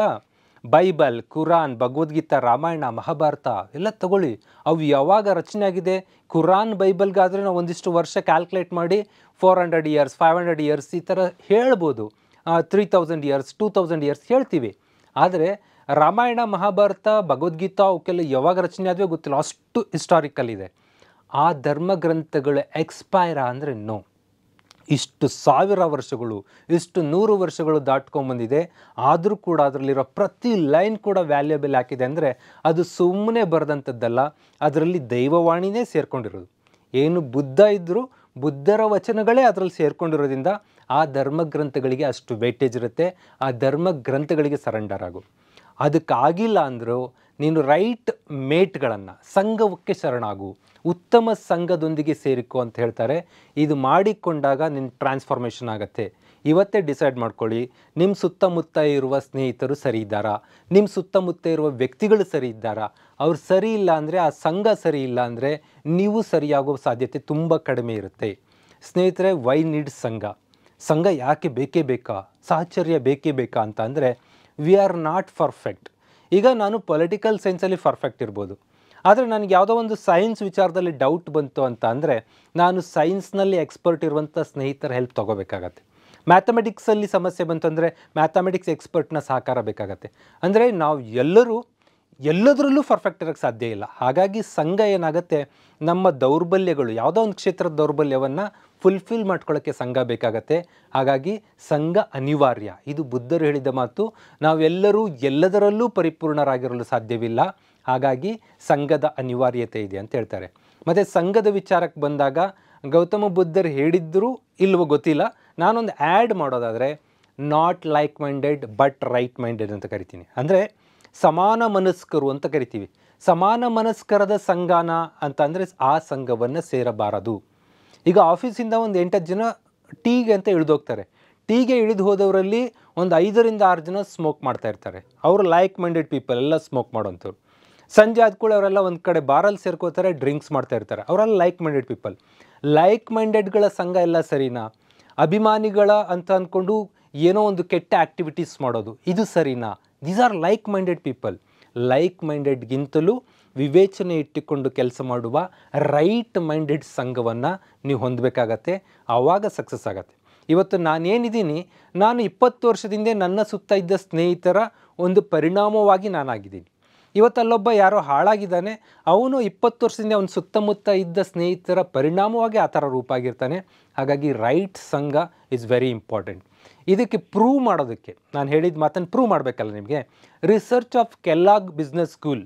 ಬೈಬಲ್ ಕುರಾನ್ ಭಗವದ್ಗೀತಾ ರಾಮಾಯಣ ಮಹಾಭಾರತ ಎಲ್ಲ ತಗೊಳ್ಳಿ ಅವು ಯಾವಾಗ ರಚನೆ ಆಗಿದೆ ಕುರಾನ್ ಬೈಬಲ್ಗಾದರೆ ನಾವು ಒಂದಿಷ್ಟು ವರ್ಷ ಕ್ಯಾಲ್ಕುಲೇಟ್ ಮಾಡಿ four hundred years five hundred years ಈ ಥರ ಹೇಳ್ಬೋದು three thousand years two thousand years ಹೇಳ್ತೀವಿ ಆದರೆ ರಾಮಾಯಣ ಮಹಾಭಾರತ ಭಗವದ್ಗೀತಾ ಅವಕ್ಕೆಲ್ಲ ಯಾವಾಗ ರಚನೆ ಆದವೇ ಗೊತ್ತಿಲ್ಲ ಅಷ್ಟು ಹಿಸ್ಟಾರಿಕಲ್ ಇದೆ ಆ ಧರ್ಮ ಗ್ರಂಥಗಳು ಎಕ್ಸ್ಪೈರ ಅಂದರೆ ನೋ ಇಷ್ಟು ಸಾವಿರ ವರ್ಷಗಳು ಇಷ್ಟು ನೂರು ವರ್ಷಗಳು ದಾಟ್ಕೊಂಬಂದಿದೆ ಆದರೂ ಕೂಡ ಅದರಲ್ಲಿರೋ ಪ್ರತಿ ಲೈನ್ ಕೂಡ ವ್ಯಾಲ್ಯೂಬಲ್ ಹಾಕಿದೆ ಅಂದರೆ ಅದು ಸುಮ್ಮನೆ ಬರೆದಂಥದ್ದಲ್ಲ ಅದರಲ್ಲಿ ದೈವವಾಣಿನೇ ಸೇರಿಕೊಂಡಿರೋದು ಏನು ಬುದ್ಧ ಇದ್ದರೂ ಬುದ್ಧರ ವಚನಗಳೇ ಅದರಲ್ಲಿ ಸೇರಿಕೊಂಡಿರೋದ್ರಿಂದ ಆ ಧರ್ಮ ಗ್ರಂಥಗಳಿಗೆ ಅಷ್ಟು ವೇಟೇಜ್ ಇರುತ್ತೆ ಆ ಧರ್ಮ ಗ್ರಂಥಗಳಿಗೆ ಸರೆಂಡರ್ ಆಗು ಅದಕ್ಕಾಗಿಲ್ಲ ಅಂದರೂ ನೀನು ರೈಟ್ ಮೇಟ್ಗಳನ್ನು ಸಂಘಕ್ಕೆ ಶರಣಾಗು ಉತ್ತಮ ಸಂಘದೊಂದಿಗೆ ಸೇರಿಕು ಅಂತ ಹೇಳ್ತಾರೆ ಇದು ಮಾಡಿಕೊಂಡಾಗ ನಿನ್ನ ಟ್ರಾನ್ಸ್ಫಾರ್ಮೇಷನ್ ಆಗುತ್ತೆ ಇವತ್ತೇ ಡಿಸೈಡ್ ಮಾಡ್ಕೊಳ್ಳಿ ನಿಮ್ಮ ಸುತ್ತಮುತ್ತ ಇರುವ ಸ್ನೇಹಿತರು ಸರಿ ಇದ್ದಾರಾ ನಿಮ್ಮ ಸುತ್ತಮುತ್ತ ಇರುವ ವ್ಯಕ್ತಿಗಳು ಸರಿ ಇದ್ದಾರಾ ಅವ್ರು ಸರಿ ಇಲ್ಲ ಅಂದರೆ ಆ ಸಂಘ ಸರಿ ಇಲ್ಲ ಅಂದರೆ ನೀವು ಸರಿಯಾಗೋ ಸಾಧ್ಯತೆ ತುಂಬ ಕಡಿಮೆ ಇರುತ್ತೆ ಸ್ನೇಹಿತರೆ ವೈ ನೀಡ್ಸ್ ಸಂಘ ಸಂಘ ಯಾಕೆ ಬೇಕೇ ಬೇಕಾ ಸಾಹಚರ್ಯ ಬೇಕೇ ಬೇಕಾ ಅಂತ ಅಂದರೆ ವಿ ಆರ್ ನಾಟ್ ಪರ್ಫೆಕ್ಟ್ ಈಗ ನಾನು ಪೊಲಿಟಿಕಲ್ ಸೈನ್ಸಲ್ಲಿ ಪರ್ಫೆಕ್ಟ್ ಇರ್ಬೋದು ಆದರೆ ನನಗೆ ಯಾವುದೋ ಒಂದು ಸೈನ್ಸ್ ವಿಚಾರದಲ್ಲಿ ಡೌಟ್ ಬಂತು ಅಂತ ಅಂದರೆ ನಾನು ಸೈನ್ಸ್ನಲ್ಲಿ ಎಕ್ಸ್ಪರ್ಟ್ ಇರುವಂಥ ಸ್ನೇಹಿತರ ಹೆಲ್ಪ್ ತೊಗೋಬೇಕಾಗತ್ತೆ ಮ್ಯಾಥಮೆಟಿಕ್ಸಲ್ಲಿ ಸಮಸ್ಯೆ ಬಂತು ಅಂದರೆ ಮ್ಯಾಥಮೆಟಿಕ್ಸ್ ಎಕ್ಸ್ಪರ್ಟ್ನ ಸಹಕಾರ ಬೇಕಾಗತ್ತೆ ಅಂದರೆ ನಾವು ಎಲ್ಲರೂ ಎಲ್ಲದರಲ್ಲೂ ಪರ್ಫೆಕ್ಟ್ ಇರೋಕ್ಕೆ ಸಾಧ್ಯ ಇಲ್ಲ ಹಾಗಾಗಿ ಸಂಘ ಏನಾಗುತ್ತೆ ನಮ್ಮ ದೌರ್ಬಲ್ಯಗಳು ಯಾವುದೋ ಒಂದು ಕ್ಷೇತ್ರದ ದೌರ್ಬಲ್ಯವನ್ನು ಫುಲ್ಫಿಲ್ ಮಾಡ್ಕೊಳ್ಳೋಕ್ಕೆ ಸಂಘ ಬೇಕಾಗತ್ತೆ ಹಾಗಾಗಿ ಸಂಘ ಅನಿವಾರ್ಯ ಇದು ಬುದ್ಧರು ಹೇಳಿದ ಮಾತು ನಾವೆಲ್ಲರೂ ಎಲ್ಲದರಲ್ಲೂ ಪರಿಪೂರ್ಣರಾಗಿರಲು ಸಾಧ್ಯವಿಲ್ಲ ಹಾಗಾಗಿ ಸಂಘದ ಅನಿವಾರ್ಯತೆ ಇದೆ ಅಂತ ಹೇಳ್ತಾರೆ ಮತ್ತು ಸಂಘದ ವಿಚಾರಕ್ಕೆ ಬಂದಾಗ ಗೌತಮ ಬುದ್ಧರು ಹೇಳಿದ್ದರೂ ಇಲ್ವೋ ಗೊತ್ತಿಲ್ಲ ನಾನೊಂದು ಆ್ಯಡ್ ಮಾಡೋದಾದರೆ not like minded but right minded ಅಂತ ಕರಿತೀನಿ ಅಂದರೆ ಸಮಾನ ಮನಸ್ಕರು ಅಂತ ಕರಿತೀವಿ ಸಮಾನ ಮನಸ್ಕರದ ಸಂಘಾನ ಅಂತ ಅಂದರೆ ಆ ಸಂಘವನ್ನು ಸೇರಬಾರದು ಈಗ ಆಫೀಸಿಂದ ಒಂದು ಎಂಟತ್ತು ಜನ ಟೀಗೆ ಅಂತ ಇಳಿದೋಗ್ತಾರೆ ಟೀಗೆ ಇಳಿದು ಹೋದವರಲ್ಲಿ ಒಂದು ಐದರಿಂದ ಆರು ಜನ ಸ್ಮೋಕ್ ಮಾಡ್ತಾ ಇರ್ತಾರೆ ಅವರು ಲೈಕ್ ಮೈಂಡೆಡ್ ಪೀಪಲ್ ಎಲ್ಲ ಸ್ಮೋಕ್ ಮಾಡೋಂಥವ್ರು ಸಂಜೆ ಆದ ಕೂಡ ಅವರೆಲ್ಲ ಒಂದು ಕಡೆ ಬಾರಲ್ಲಿ ಸೇರ್ಕೋತಾರೆ ಡ್ರಿಂಕ್ಸ್ ಮಾಡ್ತಾ ಇರ್ತಾರೆ ಅವರೆಲ್ಲ ಲೈಕ್ ಮೈಂಡೆಡ್ ಪೀಪಲ್ ಲೈಕ್ ಮೈಂಡೆಡ್ಗಳ ಸಂಘ ಎಲ್ಲ ಸರಿನಾ ಅಭಿಮಾನಿಗಳ ಅಂತ ಅಂದ್ಕೊಂಡು ಏನೋ ಒಂದು ಕೆಟ್ಟ ಆ್ಯಕ್ಟಿವಿಟೀಸ್ ಮಾಡೋದು ಇದು ಸರಿನಾ these are like minded people like ಮೈಂಡೆಡ್ಗಿಂತಲೂ ವಿವೇಚನೆ ಇಟ್ಟುಕೊಂಡು ಕೆಲಸ ಮಾಡುವ ರೈಟ್ ಮೈಂಡೆಡ್ ಸಂಘವನ್ನು ನೀವು ಹೊಂದಬೇಕಾಗತ್ತೆ ಆವಾಗ ಸಕ್ಸಸ್ ಆಗತ್ತೆ ಇವತ್ತು ನಾನೇನಿದ್ದೀನಿ ನಾನು ಇಪ್ಪತ್ತು ವರ್ಷದಿಂದ ನನ್ನ ಸುತ್ತ ಇದ್ದ ಸ್ನೇಹಿತರ ಒಂದು ಪರಿಣಾಮವಾಗಿ ನಾನಾಗಿದ್ದೀನಿ ಇವತ್ತು ಅಲ್ಲೊಬ್ಬ ಯಾರೋ ಹಾಳಾಗಿದ್ದಾನೆ ಅವನು ಇಪ್ಪತ್ತು ವರ್ಷದಿಂದ ಅವನ ಸುತ್ತಮುತ್ತ ಇದ್ದ ಸ್ನೇಹಿತರ ಪರಿಣಾಮವಾಗಿ ಆ ಥರ ಆಗಿರ್ತಾನೆ ಹಾಗಾಗಿ ರೈಟ್ ಸಂಘ ಇಸ್ ವೆರಿ ಇಂಪಾರ್ಟೆಂಟ್ ಇದಕ್ಕೆ ಪ್ರೂವ್ ಮಾಡೋದಕ್ಕೆ ನಾನು ಹೇಳಿದ ಮಾತನ್ನು ಪ್ರೂವ್ ಮಾಡಬೇಕಲ್ಲ ನಿಮಗೆ research of Kellogg business school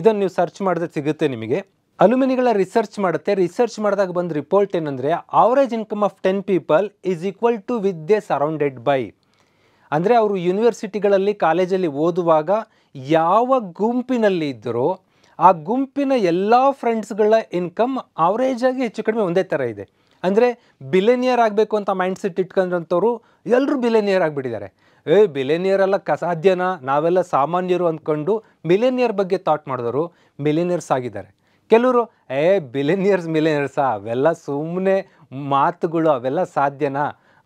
ಇದನ್ನು ನೀವು ಸರ್ಚ್ ಮಾಡಿದ್ರೆ ಸಿಗುತ್ತೆ ನಿಮಗೆ ಅಲುಮಿನಿಗಳ ರಿಸರ್ಚ್ ಮಾಡುತ್ತೆ ರಿಸರ್ಚ್ ಮಾಡಿದಾಗ ಬಂದ ರಿಪೋರ್ಟ್ ಏನಂದರೆ average income of ten people is equal to with they surrounded by ಅಂದರೆ ಅವರು ಯೂನಿವರ್ಸಿಟಿಗಳಲ್ಲಿ ಕಾಲೇಜಲ್ಲಿ ಓದುವಾಗ ಯಾವ ಗುಂಪಿನಲ್ಲಿ ಇದ್ದರೂ ಆ ಗುಂಪಿನ ಎಲ್ಲ ಫ್ರೆಂಡ್ಸ್ಗಳ ಇನ್ಕಮ್ ಆಗಿ ಹೆಚ್ಚು ಕಡಿಮೆ ಒಂದೇ ಥರ ಇದೆ ಅಂದರೆ ಬಿಲೇನಿಯರ್ ಆಗಬೇಕು ಅಂತ ಮೈಂಡ್ ಸೆಟ್ ಇಟ್ಕೊಂಡಂಥವ್ರು ಎಲ್ಲರೂ ಬಿಲೇನಿಯರ್ ಆಗಿಬಿಟ್ಟಿದ್ದಾರೆ ಏ ಬಿಲೇನಿಯರೆಲ್ಲ ಸಾಧ್ಯನಾ ನಾವೆಲ್ಲ ಸಾಮಾನ್ಯರು ಅಂದ್ಕೊಂಡು ಮಿಲೇನಿಯರ್ ಬಗ್ಗೆ ಥಾಟ್ ಮಾಡಿದವರು ಮಿಲೇನಿಯರ್ಸ್ ಆಗಿದ್ದಾರೆ ಕೆಲವರು ಏ ಬಿಲೇನಿಯರ್ಸ್ ಮಿಲೇನಿಯರ್ಸಾ ಅವೆಲ್ಲ ಸುಮ್ಮನೆ ಮಾತುಗಳು ಅವೆಲ್ಲ ಸಾಧ್ಯನಾ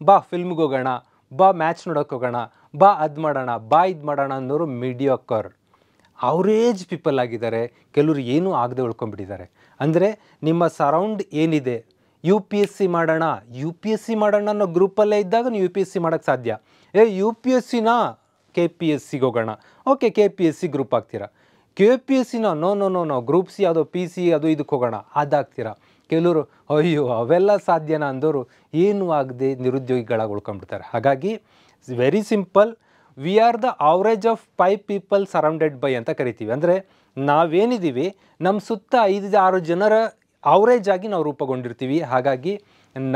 ಬಾ ಫಿಲ್ಮ್ಗೆ ಹೋಗೋಣ ಬಾ ಮ್ಯಾಚ್ ನೋಡೋಕೆ ಹೋಗೋಣ ಬಾ ಅದು ಮಾಡೋಣ ಬಾ ಇದು ಮಾಡೋಣ ಅನ್ನೋರು ಮೀಡಿಯೋಕರ್ ಅವರೇಜ್ ಪೀಪಲ್ ಆಗಿದ್ದಾರೆ ಕೆಲವರು ಏನೂ ಆಗದೆ ಉಳ್ಕೊಂಡ್ಬಿಟ್ಟಿದ್ದಾರೆ ಅಂದರೆ ನಿಮ್ಮ ಸರೌಂಡ್ ಏನಿದೆ ಯು ಪಿ ಎಸ್ ಸಿ ಮಾಡೋಣ ಯು ಪಿ ಎಸ್ ಸಿ ಮಾಡೋಣ ಅನ್ನೋ ಗ್ರೂಪಲ್ಲೇ ಇದ್ದಾಗ ನೀವು ಯು ಪಿ ಎಸ್ ಸಿ ಮಾಡೋಕ್ಕೆ ಸಾಧ್ಯ ಏ ಯು ಪಿ ಎಸ್ ಸಿನ ಕೆ ಪಿ ಎಸ್ ಸಿಗೆ ಹೋಗೋಣ okay K P S C group ಆಗ್ತೀರಾ ಕೆ ಪಿ ಎಸ್ ಸಿನ no no no no group C ಅದು ಪಿ ಸಿ ಅದು ಇದಕ್ಕೆ ಹೋಗೋಣ ಅದಾಗ್ತೀರಾ ಕೆಲವರು ಅಯ್ಯೋ ಅವೆಲ್ಲ ಸಾಧ್ಯನಾ ಅಂದವರು ಏನೂ ಆಗದೆ ನಿರುದ್ಯೋಗಿಗಳಾಗಿ ಉಳ್ಕೊಂಡ್ಬಿಡ್ತಾರೆ ಹಾಗಾಗಿ very simple we are the average of five people surrounded by ಅಂತ ಕರಿತೀವಿ ಅಂದರೆ ನಾವೇನಿದ್ದೀವಿ ನಮ್ಮ ಸುತ್ತ ಐದು ಆರು ಜನರ ಅವರೇಜ್ ಆಗಿ ನಾವು ರೂಪುಗೊಂಡಿರ್ತೀವಿ ಹಾಗಾಗಿ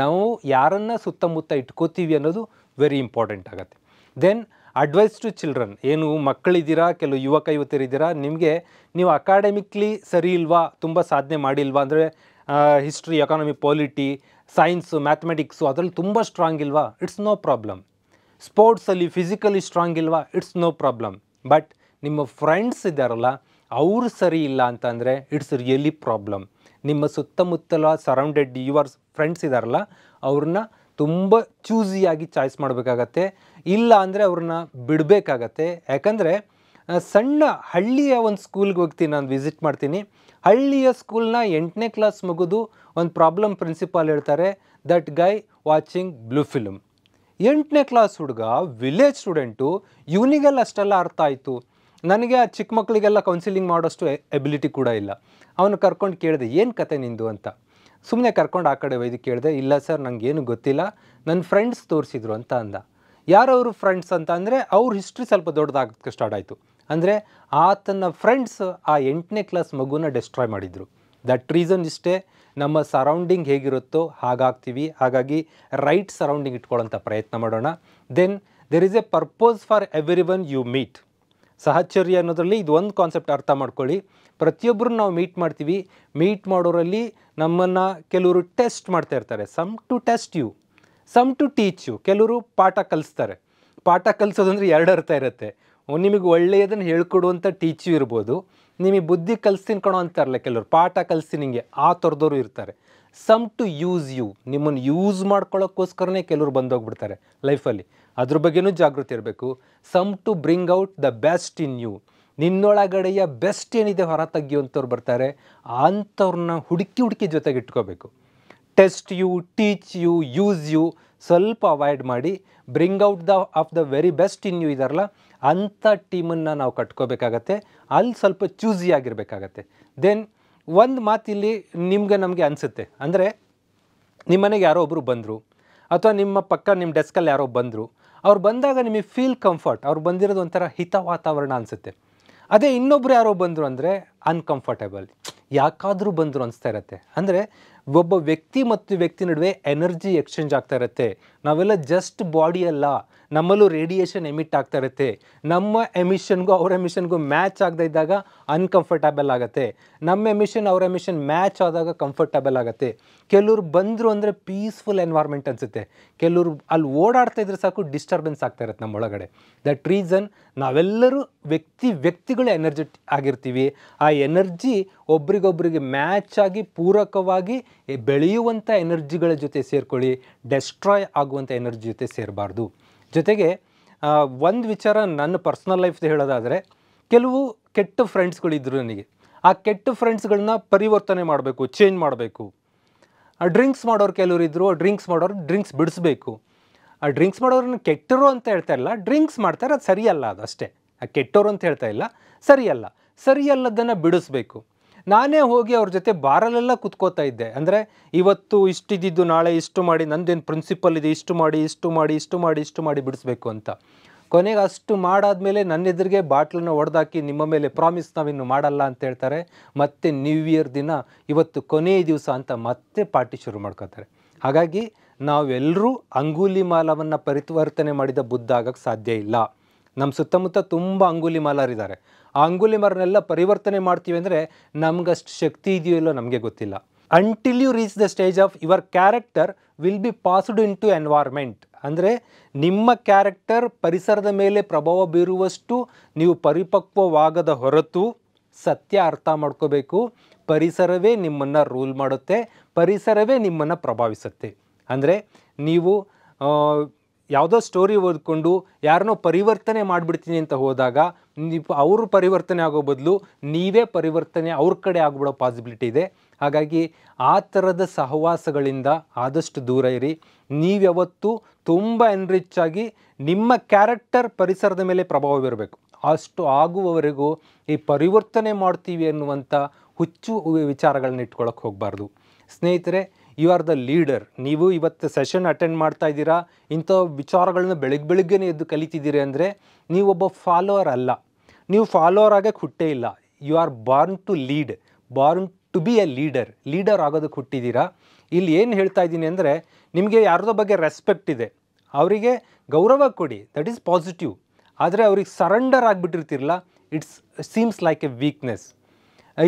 ನಾವು ಯಾರನ್ನು ಸುತ್ತಮುತ್ತ ಇಟ್ಕೋತೀವಿ ಅನ್ನೋದು ವೆರಿ ಇಂಪಾರ್ಟೆಂಟ್ ಆಗುತ್ತೆ ದೆನ್ ಅಡ್ವೈಸ್ ಟು ಚಿಲ್ಡ್ರನ್ ಏನು ಮಕ್ಕಳಿದ್ದೀರಾ ಕೆಲವು ಯುವಕ ಯುವತಿಯರಿದ್ದೀರಾ ನಿಮಗೆ ನೀವು ಅಕಾಡೆಮಿಕ್ಲಿ ಸರಿ ಇಲ್ವಾ ತುಂಬ ಸಾಧನೆ ಮಾಡಿಲ್ವಾ ಅಂದರೆ history economy polity science mathematics ಅದರಲ್ಲಿ ತುಂಬ ಸ್ಟ್ರಾಂಗ್ ಇಲ್ವಾ ಇಟ್ಸ್ ನೋ ಪ್ರಾಬ್ಲಮ್ ಸ್ಪೋರ್ಟ್ಸಲ್ಲಿ ಫಿಸಿಕಲಿ ಸ್ಟ್ರಾಂಗ್ ಇಲ್ವಾ ಇಟ್ಸ್ ನೋ ಪ್ರಾಬ್ಲಮ್ ಬಟ್ ನಿಮ್ಮ ಫ್ರೆಂಡ್ಸ್ ಇದ್ದಾರಲ್ಲ ಅವರು ಸರಿ ಇಲ್ಲ ಅಂತಂದರೆ ಇಟ್ಸ್ ರಿಯಲಿ ಪ್ರಾಬ್ಲಮ್ ನಿಮ್ಮ ಸುತ್ತಮುತ್ತಲ ಸರೌಂಡೆಡ್ ಯುವರ್ ಫ್ರೆಂಡ್ಸ್ ಇದ್ದಾರಲ್ಲ ಅವ್ರನ್ನ ತುಂಬ ಚೂಸಿಯಾಗಿ ಚಾಯ್ಸ್ ಮಾಡಬೇಕಾಗತ್ತೆ ಇಲ್ಲ ಅಂದರೆ ಅವ್ರನ್ನ ಬಿಡಬೇಕಾಗತ್ತೆ ಯಾಕಂದರೆ ಸಣ್ಣ ಹಳ್ಳಿಯ ಒಂದು ಸ್ಕೂಲ್ಗೆ ಹೋಗ್ತೀನಿ ನಾನು ವಿಸಿಟ್ ಮಾಡ್ತೀನಿ ಹಳ್ಳಿಯ ಸ್ಕೂಲ್ನ ಎಂಟನೇ ಕ್ಲಾಸ್ ಮುಗಿದು ಒಂದು ಪ್ರಾಬ್ಲಮ್ ಪ್ರಿನ್ಸಿಪಾಲ್ ಹೇಳ್ತಾರೆ that guy watching blue film ಎಂಟನೇ ಕ್ಲಾಸ್ ಹುಡುಗ ವಿಲೇಜ್ ಸ್ಟೂಡೆಂಟು ಇವನಿಗೆಲ್ಲ ಅಷ್ಟೆಲ್ಲ ಅರ್ಥ ಆಯಿತು ನನಗೆ ಆ ಚಿಕ್ಕ ಮಕ್ಕಳಿಗೆಲ್ಲ ಕೌನ್ಸಿಲಿಂಗ್ ಮಾಡೋಷ್ಟು ಎಬಿಲಿಟಿ ಕೂಡ ಇಲ್ಲ ಅವನು ಕರ್ಕೊಂಡು ಕೇಳಿದೆ ಏನು ಕತೆ ನಿಂದು ಅಂತ ಸುಮ್ಮನೆ ಕರ್ಕೊಂಡು ಆ ಕಡೆ ಒಯ್ದು ಕೇಳಿದೆ ಇಲ್ಲ ಸರ್ ನನಗೇನು ಏನು ಗೊತ್ತಿಲ್ಲ ನನ್ನ ಫ್ರೆಂಡ್ಸ್ ತೋರಿಸಿದ್ರು ಅಂತ ಅಂದ ಯಾರವರು ಫ್ರೆಂಡ್ಸ್ ಅಂತ ಅಂದರೆ ಅವ್ರ ಹಿಸ್ಟ್ರಿ ಸ್ವಲ್ಪ ದೊಡ್ಡದಾಗಕ್ಕೆ ಸ್ಟಾರ್ಟ್ ಆಯಿತು ಅಂದರೆ ಆತನ ಫ್ರೆಂಡ್ಸ್ ಆ ಎಂಟನೇ ಕ್ಲಾಸ್ ಮಗುನ ಡೆಸ್ಟ್ರಾಯ್ ಮಾಡಿದರು ದಟ್ ರೀಸನ್ ಇಷ್ಟೇ ನಮ್ಮ ಸರೌಂಡಿಂಗ್ ಹೇಗಿರುತ್ತೋ ಹಾಗಾಗ್ತೀವಿ ಹಾಗಾಗಿ ರೈಟ್ ಸರೌಂಡಿಂಗ್ ಇಟ್ಕೊಳ್ಳೋಂಥ ಪ್ರಯತ್ನ ಮಾಡೋಣ then there is a purpose for everyone you meet ಸಹಚರ್ಯ ಅನ್ನೋದರಲ್ಲಿ ಇದು ಒಂದು ಕಾನ್ಸೆಪ್ಟ್ ಅರ್ಥ ಮಾಡ್ಕೊಳ್ಳಿ ಪ್ರತಿಯೊಬ್ಬರು ನಾವು ಮೀಟ್ ಮಾಡ್ತೀವಿ ಮೀಟ್ ಮಾಡೋರಲ್ಲಿ ನಮ್ಮನ್ನು ಕೆಲವರು ಟೆಸ್ಟ್ ಮಾಡ್ತಾ ಇರ್ತಾರೆ some to test you some to teach you ಕೆಲವರು ಪಾಠ ಕಲಿಸ್ತಾರೆ ಪಾಠ ಕಲಿಸೋದಂದ್ರೆ ಎರಡು ಅರ್ಥ ಇರುತ್ತೆ ನಿಮಗೆ ಒಳ್ಳೆಯದನ್ನು ಹೇಳ್ಕೊಡುವಂಥ ಟೀಚು ಇರ್ಬೋದು ನಿಮಗೆ ಬುದ್ಧಿ ಕಲಿಸ್ತೀನಿ ಕಣೋ ಅಂತಾರಲ್ಲ ಕೆಲವರು ಪಾಠ ಕಲಿಸಿ ನಿಮಗೆ ಆ ಥರದವರು ಇರ್ತಾರೆ ಸಮ್ ಟು ಯೂಸ್ ಯು ನಿಮ್ಮನ್ನು ಯೂಸ್ ಮಾಡ್ಕೊಳ್ಳೋಕ್ಕೋಸ್ಕರನೇ ಕೆಲವರು ಬಂದೋಗ್ಬಿಡ್ತಾರೆ ಲೈಫಲ್ಲಿ ಅದ್ರ ಬಗ್ಗೆನೂ ಜಾಗೃತಿ ಇರಬೇಕು some to bring out the best in you ನಿನ್ನೊಳಗಡೆಯ ಬೆಸ್ಟ್ ಏನಿದೆ ಹೊರ ತೆಗಿಯುವಂಥವ್ರು ಬರ್ತಾರೆ ಅಂಥವ್ರನ್ನ ಹುಡುಕಿ ಹುಡುಕಿ ಜೊತೆಗೆ ಇಟ್ಕೋಬೇಕು test you teach you use you ಸ್ವಲ್ಪ ಅವಾಯ್ಡ್ ಮಾಡಿ bring out the of the very best in you ಇದಾರಲ್ಲ ಅಂಥ ಟೀಮನ್ನು ನಾವು ಕಟ್ಕೋಬೇಕಾಗತ್ತೆ ಅಲ್ಲಿ ಸ್ವಲ್ಪ ಆಗಿರಬೇಕಾಗತ್ತೆ ದೆನ್ ಒಂದು ಮಾತಿಲ್ಲಿ ನಿಮಗೆ ನಮಗೆ ಅನಿಸುತ್ತೆ ಅಂದರೆ ನಿಮ್ಮನೆಗೆ ಯಾರೋ ಒಬ್ಬರು ಬಂದರು ಅಥವಾ ನಿಮ್ಮ ಪಕ್ಕ ನಿಮ್ಮ ಡೆಸ್ಕಲ್ಲಿ ಯಾರೋ ಬಂದರು ಅವ್ರು ಬಂದಾಗ ನಿಮಗೆ ಫೀಲ್ ಕಂಫರ್ಟ್ ಅವ್ರು ಬಂದಿರೋದು ಒಂಥರ ಹಿತ ವಾತಾವರಣ ಅನಿಸುತ್ತೆ ಅದೇ ಇನ್ನೊಬ್ರು ಯಾರೋ ಬಂದರು ಅಂದರೆ ಅನ್ಕಂಫರ್ಟೇಬಲ್ ಯಾಕಾದರೂ ಬಂದರು ಅನಿಸ್ತಾ ಇರತ್ತೆ ಅಂದರೆ ಒಬ್ಬ ವ್ಯಕ್ತಿ ಮತ್ತು ವ್ಯಕ್ತಿ ನಡುವೆ ಎನರ್ಜಿ ಎಕ್ಸ್ಚೇಂಜ್ ಆಗ್ತಾ ಇರುತ್ತೆ ನಾವೆಲ್ಲ ಜಸ್ಟ್ ಬಾಡಿ ಅಲ್ಲ ನಮ್ಮಲ್ಲೂ ರೇಡಿಯೇಷನ್ ಎಮಿಟ್ ಆಗ್ತಾ ಇರುತ್ತೆ ನಮ್ಮ ಎಮಿಷನ್ಗೂ ಅವ್ರ ಎಮಿಷನ್ಗೂ ಮ್ಯಾಚ್ ಆಗದೇ ಇದ್ದಾಗ ಅನ್ಕಂಫರ್ಟಬಲ್ ಆಗುತ್ತೆ ನಮ್ಮ ಎಮಿಷನ್ ಅವ್ರ ಎಮಿಷನ್ ಮ್ಯಾಚ್ ಆದಾಗ ಕಂಫರ್ಟಬಲ್ ಆಗುತ್ತೆ ಕೆಲವ್ರು ಬಂದರು ಅಂದರೆ ಪೀಸ್ಫುಲ್ ಎನ್ವೈರ್ಮೆಂಟ್ ಅನಿಸುತ್ತೆ ಕೆಲವರು ಅಲ್ಲಿ ಓಡಾಡ್ತಾ ಇದ್ರೆ ಸಾಕು ಡಿಸ್ಟರ್ಬೆನ್ಸ್ ಆಗ್ತಾ ಇರುತ್ತೆ ನಮ್ಮೊಳಗಡೆ ದಟ್ ರೀಸನ್ ನಾವೆಲ್ಲರೂ ವ್ಯಕ್ತಿ ವ್ಯಕ್ತಿಗಳು ಎನರ್ಜೆಟ್ ಆಗಿರ್ತೀವಿ ಆ ಎನರ್ಜಿ ಒಬ್ರಿಗೊಬ್ರಿಗೆ ಮ್ಯಾಚ್ ಆಗಿ ಪೂರಕವಾಗಿ ಬೆಳೆಯುವಂಥ ಎನರ್ಜಿಗಳ ಜೊತೆ ಸೇರಿಕೊಳ್ಳಿ ಡೆಸ್ಟ್ರಾಯ್ ಆಗುವಂಥ ಎನರ್ಜಿ ಜೊತೆ ಸೇರಬಾರ್ದು ಜೊತೆಗೆ ಒಂದು ವಿಚಾರ ನನ್ನ ಪರ್ಸ್ನಲ್ ಲೈಫ್ದು ಹೇಳೋದಾದರೆ ಕೆಲವು ಕೆಟ್ಟ ಫ್ರೆಂಡ್ಸ್ಗಳಿದ್ದರು ನನಗೆ ಆ ಕೆಟ್ಟ ಫ್ರೆಂಡ್ಸ್ಗಳನ್ನ ಪರಿವರ್ತನೆ ಮಾಡಬೇಕು ಚೇಂಜ್ ಮಾಡಬೇಕು ಆ ಡ್ರಿಂಕ್ಸ್ ಮಾಡೋರು ಕೆಲವರು ಇದ್ದರು ಡ್ರಿಂಕ್ಸ್ ಮಾಡೋರು ಡ್ರಿಂಕ್ಸ್ ಬಿಡಿಸ್ಬೇಕು ಆ ಡ್ರಿಂಕ್ಸ್ ಮಾಡೋರನ್ನ ಕೆಟ್ಟರು ಅಂತ ಹೇಳ್ತಾ ಇಲ್ಲ ಡ್ರಿಂಕ್ಸ್ ಮಾಡ್ತಾರೆ ಅದು ಸರಿಯಲ್ಲ ಅದು ಅಷ್ಟೇ ಆ ಕೆಟ್ಟವರು ಅಂತ ಹೇಳ್ತಾ ಇಲ್ಲ ಸರಿಯಲ್ಲ ಸರಿಯಲ್ಲದನ್ನು ಬಿಡಿಸ್ಬೇಕು ನಾನೇ ಹೋಗಿ ಅವ್ರ ಜೊತೆ ಬಾರಲೆಲ್ಲ ಕುತ್ಕೋತಾ ಇದ್ದೆ ಅಂದರೆ ಇವತ್ತು ಇಷ್ಟಿದ್ದು ನಾಳೆ ಇಷ್ಟು ಮಾಡಿ ನಂದೇನು ಪ್ರಿನ್ಸಿಪಲ್ ಇದೆ ಇಷ್ಟು ಮಾಡಿ ಇಷ್ಟು ಮಾಡಿ ಇಷ್ಟು ಮಾಡಿ ಇಷ್ಟು ಮಾಡಿ ಬಿಡಿಸ್ಬೇಕು ಅಂತ ಕೊನೆಗೆ ಅಷ್ಟು ಮಾಡಾದಮೇಲೆ ನನ್ನ ಎದುರಿಗೆ ಬಾಟ್ಲನ್ನ ಒಡೆದಾಕಿ ನಿಮ್ಮ ಮೇಲೆ ಪ್ರಾಮಿಸ್ ನಾವಿನ್ನು ಮಾಡಲ್ಲ ಅಂತ ಹೇಳ್ತಾರೆ ಮತ್ತೆ ನ್ಯೂ ಇಯರ್ ದಿನ ಇವತ್ತು ಕೊನೆಯ ದಿವಸ ಅಂತ ಮತ್ತೆ ಪಾರ್ಟಿ ಶುರು ಮಾಡ್ಕೋತಾರೆ ಹಾಗಾಗಿ ನಾವೆಲ್ಲರೂ ಅಂಗೂಲಿ ಮಾಲವನ್ನು ಪರಿವರ್ತನೆ ಮಾಡಿದ ಬುದ್ಧ ಆಗೋಕ್ಕೆ ಸಾಧ್ಯ ಇಲ್ಲ ನಮ್ಮ ಸುತ್ತಮುತ್ತ ತುಂಬ ಅಂಗೂಲಿ ಮಾಲರಿದ್ದಾರೆ ಅಂಗುಲಿ ಮರನೆಲ್ಲ ಪರಿವರ್ತನೆ ಮಾಡ್ತೀವಿ ಅಂದರೆ ನಮಗಷ್ಟು ಶಕ್ತಿ ಇದೆಯೋ ಇಲ್ಲೋ ನಮಗೆ ಗೊತ್ತಿಲ್ಲ until you reach the stage of your character will be passed into environment ಅಂದರೆ ನಿಮ್ಮ ಕ್ಯಾರೆಕ್ಟರ್ ಪರಿಸರದ ಮೇಲೆ ಪ್ರಭಾವ ಬೀರುವಷ್ಟು ನೀವು ಪರಿಪಕ್ವವಾಗದ ಹೊರತು ಸತ್ಯ ಅರ್ಥ ಮಾಡ್ಕೋಬೇಕು ಪರಿಸರವೇ ನಿಮ್ಮನ್ನು ರೂಲ್ ಮಾಡುತ್ತೆ ಪರಿಸರವೇ ನಿಮ್ಮನ್ನು ಪ್ರಭಾವಿಸುತ್ತೆ ಅಂದರೆ ನೀವು ಯಾವುದೋ ಸ್ಟೋರಿ ಓದ್ಕೊಂಡು ಯಾರನ್ನೋ ಪರಿವರ್ತನೆ ಮಾಡಿಬಿಡ್ತೀನಿ ಅಂತ ಹೋದಾಗ ನೀವು ಅವರು ಪರಿವರ್ತನೆ ಆಗೋ ಬದಲು ನೀವೇ ಪರಿವರ್ತನೆ ಅವ್ರ ಕಡೆ ಆಗಿಬಿಡೋ ಪಾಸಿಬಿಲಿಟಿ ಇದೆ ಹಾಗಾಗಿ ಆ ಥರದ ಸಹವಾಸಗಳಿಂದ ಆದಷ್ಟು ದೂರ ಇರಿ ನೀವು ಯಾವತ್ತೂ ತುಂಬ ಎನ್ರಿಚ್ ಆಗಿ ನಿಮ್ಮ ಕ್ಯಾರೆಕ್ಟರ್ ಪರಿಸರದ ಮೇಲೆ ಪ್ರಭಾವ ಬೀರಬೇಕು ಅಷ್ಟು ಆಗುವವರೆಗೂ ಈ ಪರಿವರ್ತನೆ ಮಾಡ್ತೀವಿ ಅನ್ನುವಂಥ ಹುಚ್ಚು ವಿಚಾರಗಳನ್ನ ಇಟ್ಕೊಳ್ಳೋಕೆ ಹೋಗಬಾರ್ದು ಸ್ನೇಹಿತರೆ ಯು ಆರ್ ದ ಲೀಡರ್ ನೀವು ಇವತ್ತು ಸೆಷನ್ ಅಟೆಂಡ್ ಮಾಡ್ತಾ ಇದ್ದೀರಾ ಇಂಥ ವಿಚಾರಗಳನ್ನ ಬೆಳಗ್ಗೆ ಬೆಳಗ್ಗೆನೇ ಎದ್ದು ಕಲಿತಿದ್ದೀರಿ ಅಂದರೆ ನೀವು ಒಬ್ಬ ಫಾಲೋವರ್ ಅಲ್ಲ ನೀವು ಫಾಲೋವರ್ ಆಗೇ ಹುಟ್ಟೇ ಇಲ್ಲ you are born to lead born to be a leader leader ಆಗೋದಕ್ಕೆ ಹುಟ್ಟಿದ್ದೀರಾ ಇಲ್ಲಿ ಏನು ಹೇಳ್ತಾ ಇದ್ದೀನಿ ಅಂದರೆ ನಿಮಗೆ ಯಾರದೋ ಬಗ್ಗೆ ರೆಸ್ಪೆಕ್ಟ್ ಇದೆ ಅವರಿಗೆ ಗೌರವ ಕೊಡಿ ದಟ್ ಈಸ್ ಪಾಸಿಟಿವ್ ಆದರೆ ಅವ್ರಿಗೆ ಸರೆಂಡರ್ ಆಗಿಬಿಟ್ಟಿರ್ತಿರಲ್ಲ it's seems like a weakness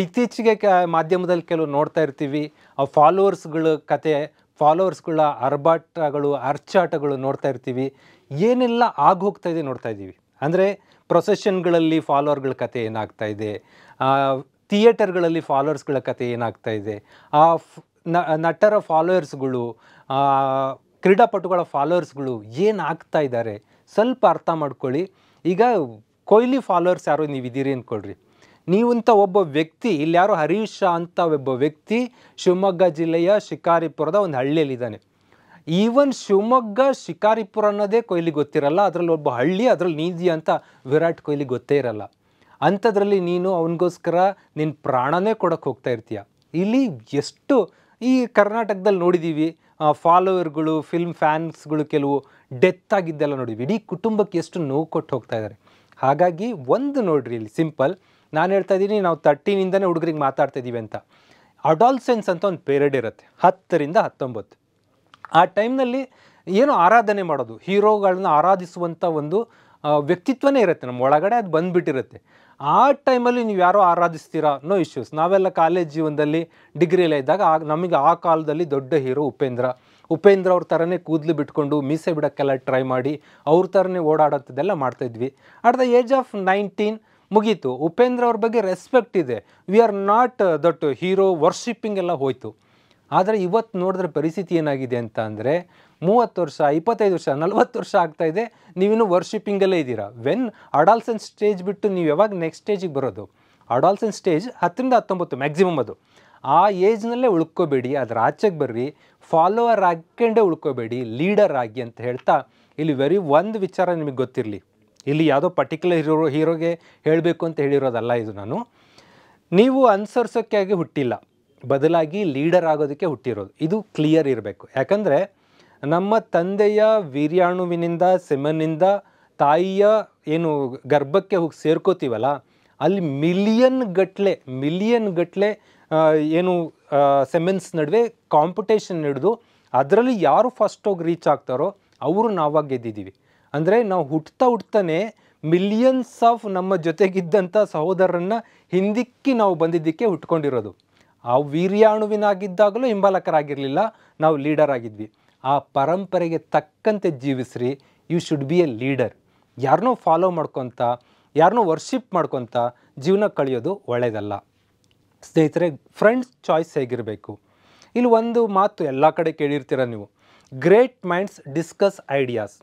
ಇತ್ತೀಚೆಗೆ ಕ ಮಾಧ್ಯಮದಲ್ಲಿ ಕೆಲವು ನೋಡ್ತಾ ಇರ್ತೀವಿ ಆ ಫಾಲೋವರ್ಸ್ಗಳ ಕತೆ ಫಾಲೋವರ್ಸ್ಗಳ ಅರ್ಭಾಟಗಳು ಅರ್ಚಾಟಗಳು ನೋಡ್ತಾ ಇರ್ತೀವಿ ಏನೆಲ್ಲ ಆಗೋಗ್ತಾ ಇದೆ ನೋಡ್ತಾ ಇದ್ದೀವಿ ಅಂದರೆ ಪ್ರೊಸೆಷನ್ಗಳಲ್ಲಿ ಫಾಲೋವರ್ಗಳ ಕತೆ ಏನಾಗ್ತಾ ಇದೆ ಥಿಯೇಟರ್ಗಳಲ್ಲಿ ಫಾಲೋವರ್ಸ್ಗಳ ಕತೆ ಏನಾಗ್ತಾ ಇದೆ ಆ ನಟರ ಫಾಲೋವರ್ಸ್ಗಳು ಕ್ರೀಡಾಪಟುಗಳ ಫಾಲೋವರ್ಸ್ಗಳು ಏನಾಗ್ತಾ ಇದ್ದಾರೆ ಸ್ವಲ್ಪ ಅರ್ಥ ಮಾಡ್ಕೊಳ್ಳಿ ಈಗ ಕೊಹ್ಲಿ ಫಾಲೋವರ್ಸ್ ಯಾರು ನೀವಿದ್ದೀರಿ ಅಂದ್ಕೊಳ್ರಿ ನೀವಂಥ ಒಬ್ಬ ವ್ಯಕ್ತಿ ಇಲ್ಲಿ ಯಾರು ಹರೀಶ್ ಅಂತ ಒಬ್ಬ ವ್ಯಕ್ತಿ ಶಿವಮೊಗ್ಗ ಜಿಲ್ಲೆಯ ಶಿಕಾರಿಪುರದ ಒಂದು ಹಳ್ಳಿಯಲ್ಲಿದ್ದಾನೆ ಈವನ್ ಶಿವಮೊಗ್ಗ ಶಿಕಾರಿಪುರ ಅನ್ನೋದೇ ಕೊಹ್ಲಿ ಗೊತ್ತಿರಲ್ಲ ಅದರಲ್ಲಿ ಒಬ್ಬ ಹಳ್ಳಿ ಅದರಲ್ಲಿ ನೀದಿ ಅಂತ ವಿರಾಟ್ ಕೊಹ್ಲಿ ಗೊತ್ತೇ ಇರಲ್ಲ ಅಂಥದ್ರಲ್ಲಿ ನೀನು ಅವನಿಗೋಸ್ಕರ ನಿನ್ನ ಪ್ರಾಣನೇ ಕೊಡಕ್ಕೆ ಹೋಗ್ತಾ ಇರ್ತೀಯ ಇಲ್ಲಿ ಎಷ್ಟು ಈ ಕರ್ನಾಟಕದಲ್ಲಿ ನೋಡಿದ್ದೀವಿ ಫಾಲೋವರ್ಗಳು ಫಿಲ್ಮ್ ಫ್ಯಾನ್ಸ್ಗಳು ಕೆಲವು ಡೆತ್ ಆಗಿದ್ದೆಲ್ಲ ನೋಡಿದ್ವಿ ಇಡೀ ಕುಟುಂಬಕ್ಕೆ ಎಷ್ಟು ನೋವು ಕೊಟ್ಟು ಹೋಗ್ತಾ ಇದ್ದಾರೆ ಹಾಗಾಗಿ ಒಂದು ನೋಡ್ರಿ ಇಲ್ಲಿ ಸಿಂಪಲ್ ನಾನು ಹೇಳ್ತಾ ಇದ್ದೀನಿ ನಾವು ತರ್ಟೀನಿಂದನೇ ಹುಡುಗರಿಗೆ ಮಾತಾಡ್ತಾ ಇದ್ದೀವಿ ಅಂತ ಅಡಾಲ್ಸೆನ್ಸ್ ಅಂತ ಒಂದು ಪೀರಿಯಡ್ ಇರುತ್ತೆ ಹತ್ತರಿಂದ ಹತ್ತೊಂಬತ್ತು ಆ ಟೈಮ್ನಲ್ಲಿ ಏನು ಆರಾಧನೆ ಮಾಡೋದು ಹೀರೋಗಳನ್ನ ಆರಾಧಿಸುವಂಥ ಒಂದು ವ್ಯಕ್ತಿತ್ವನೇ ಇರುತ್ತೆ ನಮ್ಮ ಒಳಗಡೆ ಅದು ಬಂದುಬಿಟ್ಟಿರುತ್ತೆ ಆ ಟೈಮಲ್ಲಿ ನೀವು ಯಾರೋ ಆರಾಧಿಸ್ತೀರಾ ನೋ ಇಶ್ಯೂಸ್ ನಾವೆಲ್ಲ ಕಾಲೇಜ್ ಜೀವನದಲ್ಲಿ ಡಿಗ್ರಿಯಲ್ಲೇ ಇದ್ದಾಗ ಆ ನಮಗೆ ಆ ಕಾಲದಲ್ಲಿ ದೊಡ್ಡ ಹೀರೋ ಉಪೇಂದ್ರ ಉಪೇಂದ್ರ ಅವ್ರ ಥರನೇ ಕೂದಲು ಬಿಟ್ಕೊಂಡು ಮೀಸೆ ಬಿಡೋಕ್ಕೆಲ್ಲ ಟ್ರೈ ಮಾಡಿ ಅವ್ರ ಥರನೇ ಓಡಾಡೋಂಥದ್ದೆಲ್ಲ ಮಾಡ್ತಾಯಿದ್ವಿ at the age of nineteen ಮುಗೀತು ಉಪೇಂದ್ರ ಅವ್ರ ಬಗ್ಗೆ ರೆಸ್ಪೆಕ್ಟ್ ಇದೆ we are not that hero worshipping ಎಲ್ಲ ಹೋಯಿತು ಆದರೆ ಇವತ್ತು ನೋಡಿದ್ರೆ ಪರಿಸ್ಥಿತಿ ಏನಾಗಿದೆ ಅಂತ ಅಂದರೆ ಮೂವತ್ತು ವರ್ಷ ಇಪ್ಪತ್ತೈದು ವರ್ಷ ನಲ್ವತ್ತು ವರ್ಷ ಆಗ್ತಾಯಿದೆ ನೀವಿನ್ನೂ ವರ್ಷಿಪ್ಪಿಂಗಲ್ಲೇ ಇದ್ದೀರಾ ವೆನ್ ಅಡಾಲ್ಸನ್ ಸ್ಟೇಜ್ ಬಿಟ್ಟು ನೀವು ಯಾವಾಗ ನೆಕ್ಸ್ಟ್ ಸ್ಟೇಜಿಗೆ ಬರೋದು ಅಡಾಲ್ಸನ್ ಸ್ಟೇಜ್ ಹತ್ತರಿಂದ ಹತ್ತೊಂಬತ್ತು ಮ್ಯಾಕ್ಸಿಮಮ್ ಅದು ಆ ಏಜ್ನಲ್ಲೇ ಉಳ್ಕೋಬೇಡಿ ಅದರ ಆಚೆಗೆ ಬರ್ರಿ ಫಾಲೋವರ್ ಹಾಕ್ಕೊಂಡೇ ಉಳ್ಕೋಬೇಡಿ ಲೀಡರ್ ಆಗಿ ಅಂತ ಹೇಳ್ತಾ ಇಲ್ಲಿ ವೆರಿ ಒಂದು ವಿಚಾರ ನಿಮಗೆ ಗೊತ್ತಿರಲಿ ಇಲ್ಲಿ ಯಾವುದೋ ಪರ್ಟಿಕ್ಯುಲರ್ ಹೀರೋ ಹೀರೋಗೆ ಹೇಳಬೇಕು ಅಂತ ಹೇಳಿರೋದಲ್ಲ ಇದು ನಾನು ನೀವು ಅನುಸರಿಸೋಕ್ಕೆ ಆಗಿ ಹುಟ್ಟಿಲ್ಲ ಬದಲಾಗಿ ಲೀಡರ್ ಆಗೋದಕ್ಕೆ ಹುಟ್ಟಿರೋದು ಇದು ಕ್ಲಿಯರ್ ಇರಬೇಕು ಯಾಕಂದರೆ ನಮ್ಮ ತಂದೆಯ ವೀರ್ಯಾಣುವಿನಿಂದ ಸೆಮನ್ನಿಂದ ತಾಯಿಯ ಏನು ಗರ್ಭಕ್ಕೆ ಹೋಗಿ ಸೇರ್ಕೋತೀವಲ್ಲ ಅಲ್ಲಿ ಮಿಲಿಯನ್ ಗಟ್ಟಲೆ ಮಿಲಿಯನ್ ಗಟ್ಲೆ ಏನು ಸೆಮೆನ್ಸ್ ನಡುವೆ ಕಾಂಪಿಟೇಷನ್ ಹಿಡಿದು ಅದರಲ್ಲಿ ಯಾರು ಫಸ್ಟ್ ಹೋಗಿ ರೀಚ್ ಆಗ್ತಾರೋ ಅವರು ನಾವಾಗ ಗೆದ್ದಿದ್ದೀವಿ ಅಂದರೆ ನಾವು ಹುಟ್ತಾ ಹುಟ್ತಾನೆ ಮಿಲಿಯನ್ಸ್ ಆಫ್ ನಮ್ಮ ಜೊತೆಗಿದ್ದಂಥ ಸಹೋದರರನ್ನ ಹಿಂದಿಕ್ಕಿ ನಾವು ಬಂದಿದ್ದಕ್ಕೆ ಹುಟ್ಕೊಂಡಿರೋದು ಆ ವೀರ್ಯಾಣುವಿನಾಗಿದ್ದಾಗಲೂ ಹಿಂಬಾಲಕರಾಗಿರಲಿಲ್ಲ ನಾವು ಲೀಡರ್ ಆಗಿದ್ವಿ ಆ ಪರಂಪರೆಗೆ ತಕ್ಕಂತೆ ಜೀವಿಸ್ರಿ you should be a leader ಯಾರನ್ನೂ ಫಾಲೋ ಮಾಡ್ಕೊತ ಯಾರನ್ನೂ ವರ್ಷಿಪ್ ಮಾಡ್ಕೊತ ಜೀವನ ಕಳೆಯೋದು ಒಳ್ಳೆಯದಲ್ಲ ಸ್ನೇಹಿತರೆ ಫ್ರೆಂಡ್ಸ್ ಚಾಯ್ಸ್ ಹೇಗಿರಬೇಕು ಇಲ್ಲಿ ಒಂದು ಮಾತು ಎಲ್ಲ ಕಡೆ ಕೇಳಿರ್ತೀರ ನೀವು ಗ್ರೇಟ್ ಮೈಂಡ್ಸ್ ಡಿಸ್ಕಸ್ ಐಡಿಯಾಸ್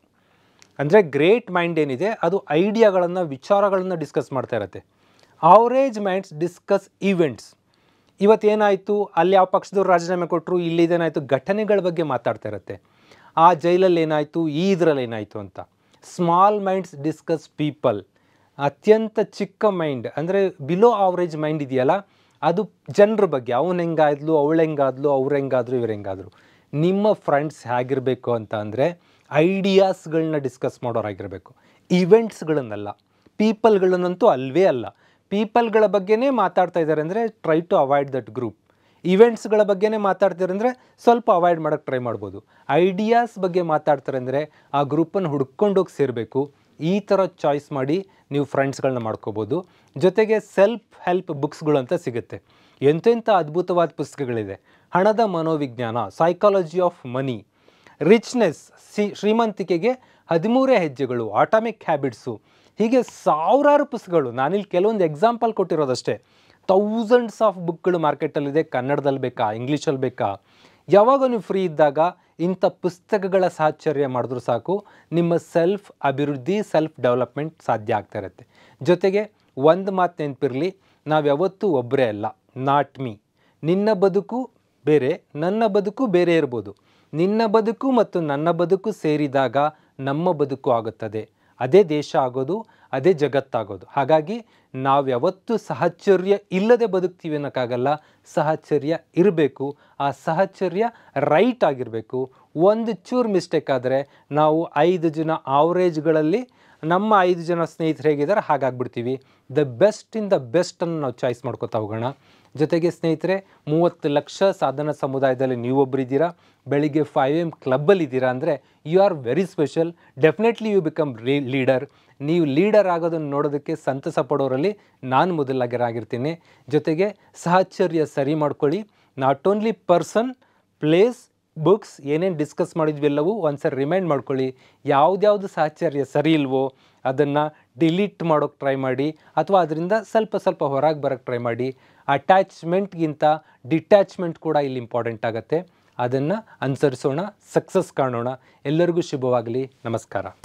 ಅಂದರೆ ಗ್ರೇಟ್ ಮೈಂಡ್ ಏನಿದೆ ಅದು ಐಡಿಯಾಗಳನ್ನು ವಿಚಾರಗಳನ್ನು ಡಿಸ್ಕಸ್ ಮಾಡ್ತಾ ಇರತ್ತೆ ಆವರೇಜ್ ಮೈಂಡ್ಸ್ ಡಿಸ್ಕಸ್ ಈವೆಂಟ್ಸ್ ಇವತ್ತೇನಾಯಿತು ಅಲ್ಲಿ ಯಾವ ಪಕ್ಷದವ್ರು ರಾಜೀನಾಮೆ ಕೊಟ್ಟರು ಇದೇನಾಯಿತು ಘಟನೆಗಳ ಬಗ್ಗೆ ಮಾತಾಡ್ತಾ ಇರುತ್ತೆ ಆ ಜೈಲಲ್ಲಿ ಏನಾಯಿತು ಈ ಇದರಲ್ಲಿ ಏನಾಯಿತು ಅಂತ ಸ್ಮಾಲ್ ಮೈಂಡ್ಸ್ ಡಿಸ್ಕಸ್ ಪೀಪಲ್ ಅತ್ಯಂತ ಚಿಕ್ಕ ಮೈಂಡ್ ಅಂದರೆ ಬಿಲೋ ಆವರೇಜ್ ಮೈಂಡ್ ಇದೆಯಲ್ಲ ಅದು ಜನರ ಬಗ್ಗೆ ಅವನು ಹೆಂಗಾದ್ಲು ಅವಳು ಹೆಂಗಾದ್ಲು ಅವ್ರು ಹೆಂಗಾದ್ರು ಇವ್ರು ಹೆಂಗಾದ್ರು ನಿಮ್ಮ ಫ್ರೆಂಡ್ಸ್ ಹೇಗಿರಬೇಕು ಅಂತ ಅಂದರೆ ಐಡಿಯಾಸ್ಗಳನ್ನ ಡಿಸ್ಕಸ್ ಮಾಡೋರಾಗಿರಬೇಕು ಈವೆಂಟ್ಸ್ಗಳನ್ನಲ್ಲ ಪೀಪಲ್ಗಳನ್ನಂತೂ ಅಲ್ಲವೇ ಅಲ್ಲ ಪೀಪಲ್ಗಳ ಬಗ್ಗೆನೇ ಮಾತಾಡ್ತಾ ಇದ್ದಾರೆ ಅಂದರೆ try to avoid that group ಈವೆಂಟ್ಸ್ಗಳ ಬಗ್ಗೆನೇ ಮಾತಾಡ್ತಿದ್ರೆ ಅಂದರೆ ಸ್ವಲ್ಪ ಅವಾಯ್ಡ್ ಮಾಡೋಕ್ಕೆ ಟ್ರೈ ಮಾಡ್ಬೋದು ಐಡಿಯಾಸ್ ಬಗ್ಗೆ ಮಾತಾಡ್ತಾರೆ ಅಂದರೆ ಆ ಗ್ರೂಪನ್ನು ಹುಡ್ಕೊಂಡೋಗಿ ಸೇರಬೇಕು ಈ ಥರ ಚಾಯ್ಸ್ ಮಾಡಿ ನೀವು ಫ್ರೆಂಡ್ಸ್ಗಳನ್ನ ಮಾಡ್ಕೋಬೋದು ಜೊತೆಗೆ ಸೆಲ್ಫ್ ಹೆಲ್ಪ್ ಬುಕ್ಸ್ಗಳು ಅಂತ ಸಿಗುತ್ತೆ ಎಂತೆಂಥ ಅದ್ಭುತವಾದ ಪುಸ್ತಕಗಳಿದೆ ಹಣದ ಮನೋವಿಜ್ಞಾನ ಸೈಕಾಲಜಿ ಆಫ್ ಮನಿ ರಿಚ್ನೆಸ್ ಸಿ ಶ್ರೀಮಂತಿಕೆಗೆ ಹದಿಮೂರೇ ಹೆಜ್ಜೆಗಳು ಆಟಾಮಿಕ್ ಹ್ಯಾಬಿಟ್ಸು ಹೀಗೆ ಸಾವಿರಾರು ಪುಸ್ತಕಗಳು ನಾನಿಲ್ಲಿ ಕೆಲವೊಂದು ಎಕ್ಸಾಂಪಲ್ ಕೊಟ್ಟಿರೋದಷ್ಟೇ ತೌಸಂಡ್ಸ್ ಆಫ್ ಬುಕ್ಗಳು ಮಾರ್ಕೆಟಲ್ಲಿದೆ ಕನ್ನಡದಲ್ಲಿ ಬೇಕಾ ಇಂಗ್ಲೀಷಲ್ಲಿ ಬೇಕಾ ಯಾವಾಗ ನೀವು ಫ್ರೀ ಇದ್ದಾಗ ಇಂಥ ಪುಸ್ತಕಗಳ ಸಾಚರ್ಯ ಮಾಡಿದ್ರೂ ಸಾಕು ನಿಮ್ಮ ಸೆಲ್ಫ್ ಅಭಿವೃದ್ಧಿ ಸೆಲ್ಫ್ ಡೆವಲಪ್ಮೆಂಟ್ ಸಾಧ್ಯ ಆಗ್ತಾ ಇರುತ್ತೆ ಜೊತೆಗೆ ಒಂದು ಮಾತು ನೆನಪಿರಲಿ ನಾವು ಯಾವತ್ತೂ ಒಬ್ಬರೇ ಅಲ್ಲ ನಾಟ್ ಮೀ ನಿನ್ನ ಬದುಕು ಬೇರೆ ನನ್ನ ಬದುಕು ಬೇರೆ ಇರ್ಬೋದು ನಿನ್ನ ಬದುಕು ಮತ್ತು ನನ್ನ ಬದುಕು ಸೇರಿದಾಗ ನಮ್ಮ ಬದುಕು ಆಗುತ್ತದೆ ಅದೇ ದೇಶ ಆಗೋದು ಅದೇ ಜಗತ್ತಾಗೋದು ಹಾಗಾಗಿ ನಾವು ಯಾವತ್ತೂ ಸಹಚರ್ಯ ಇಲ್ಲದೆ ಬದುಕ್ತೀವಿ ಅನ್ನೋಕ್ಕಾಗಲ್ಲ ಸಹಚರ್ಯ ಇರಬೇಕು ಆ ಸಹಚರ್ಯ ರೈಟ್ ಆಗಿರಬೇಕು ಒಂದು ಚೂರು ಮಿಸ್ಟೇಕ್ ಆದರೆ ನಾವು ಐದು ಜನ ಆವರೇಜ್ಗಳಲ್ಲಿ ನಮ್ಮ ಐದು ಜನ ಸ್ನೇಹಿತರು ಹೇಗಿದ್ದಾರೆ ಹಾಗಾಗ್ಬಿಡ್ತೀವಿ ದ ಬೆಸ್ಟ್ ಇನ್ ದ ಬೆಸ್ಟನ್ನು ನಾವು ಚಾಯ್ಸ್ ಮಾಡ್ಕೋತಾ ಹೋಗೋಣ ಜೊತೆಗೆ ಸ್ನೇಹಿತರೆ ಮೂವತ್ತು ಲಕ್ಷ ಸಾಧನ ಸಮುದಾಯದಲ್ಲಿ ನೀವೊಬ್ಬರಿದ್ದೀರಾ ಬೆಳಿಗ್ಗೆ ಫೈವ್ ಎಮ್ ಕ್ಲಬ್ಬಲ್ಲಿ ಇದ್ದೀರಾ ಅಂದರೆ you are very special definitely you become leader ನೀವು ಲೀಡರ್ ಆಗೋದನ್ನು ನೋಡೋದಕ್ಕೆ ಸಂತಸ ಪಡೋರಲ್ಲಿ ನಾನು ಮೊದಲಾಗಿರಾಗಿರ್ತೀನಿ ಜೊತೆಗೆ ಸಹಚರ್ಯ ಸರಿ ಮಾಡ್ಕೊಳ್ಳಿ not only person place books ಏನೇನು ಡಿಸ್ಕಸ್ ಮಾಡಿದ್ವಿ ಎಲ್ಲವೂ ಸರಿ ರಿಮೈಂಡ್ ಮಾಡ್ಕೊಳ್ಳಿ ಯಾವುದ್ಯಾವುದು ಸಹಚರ್ಯ ಸರಿ ಇಲ್ವೋ ಅದನ್ನು ಡಿಲೀಟ್ ಮಾಡೋಕ್ಕೆ ಟ್ರೈ ಮಾಡಿ ಅಥವಾ ಅದರಿಂದ ಸ್ವಲ್ಪ ಸ್ವಲ್ಪ ಹೊರಗೆ ಬರೋಕ್ಕೆ ಟ್ರೈ ಮಾಡಿ ಅಟ್ಯಾಚ್ಮೆಂಟ್ಗಿಂತ ಡಿಟ್ಯಾಚ್ಮೆಂಟ್ ಕೂಡ ಇಲ್ಲಿ ಇಂಪಾರ್ಟೆಂಟ್ ಆಗುತ್ತೆ ಅದನ್ನು ಅನುಸರಿಸೋಣ ಸಕ್ಸಸ್ ಕಾಣೋಣ ಎಲ್ಲರಿಗೂ ಶುಭವಾಗಲಿ ನಮಸ್ಕಾರ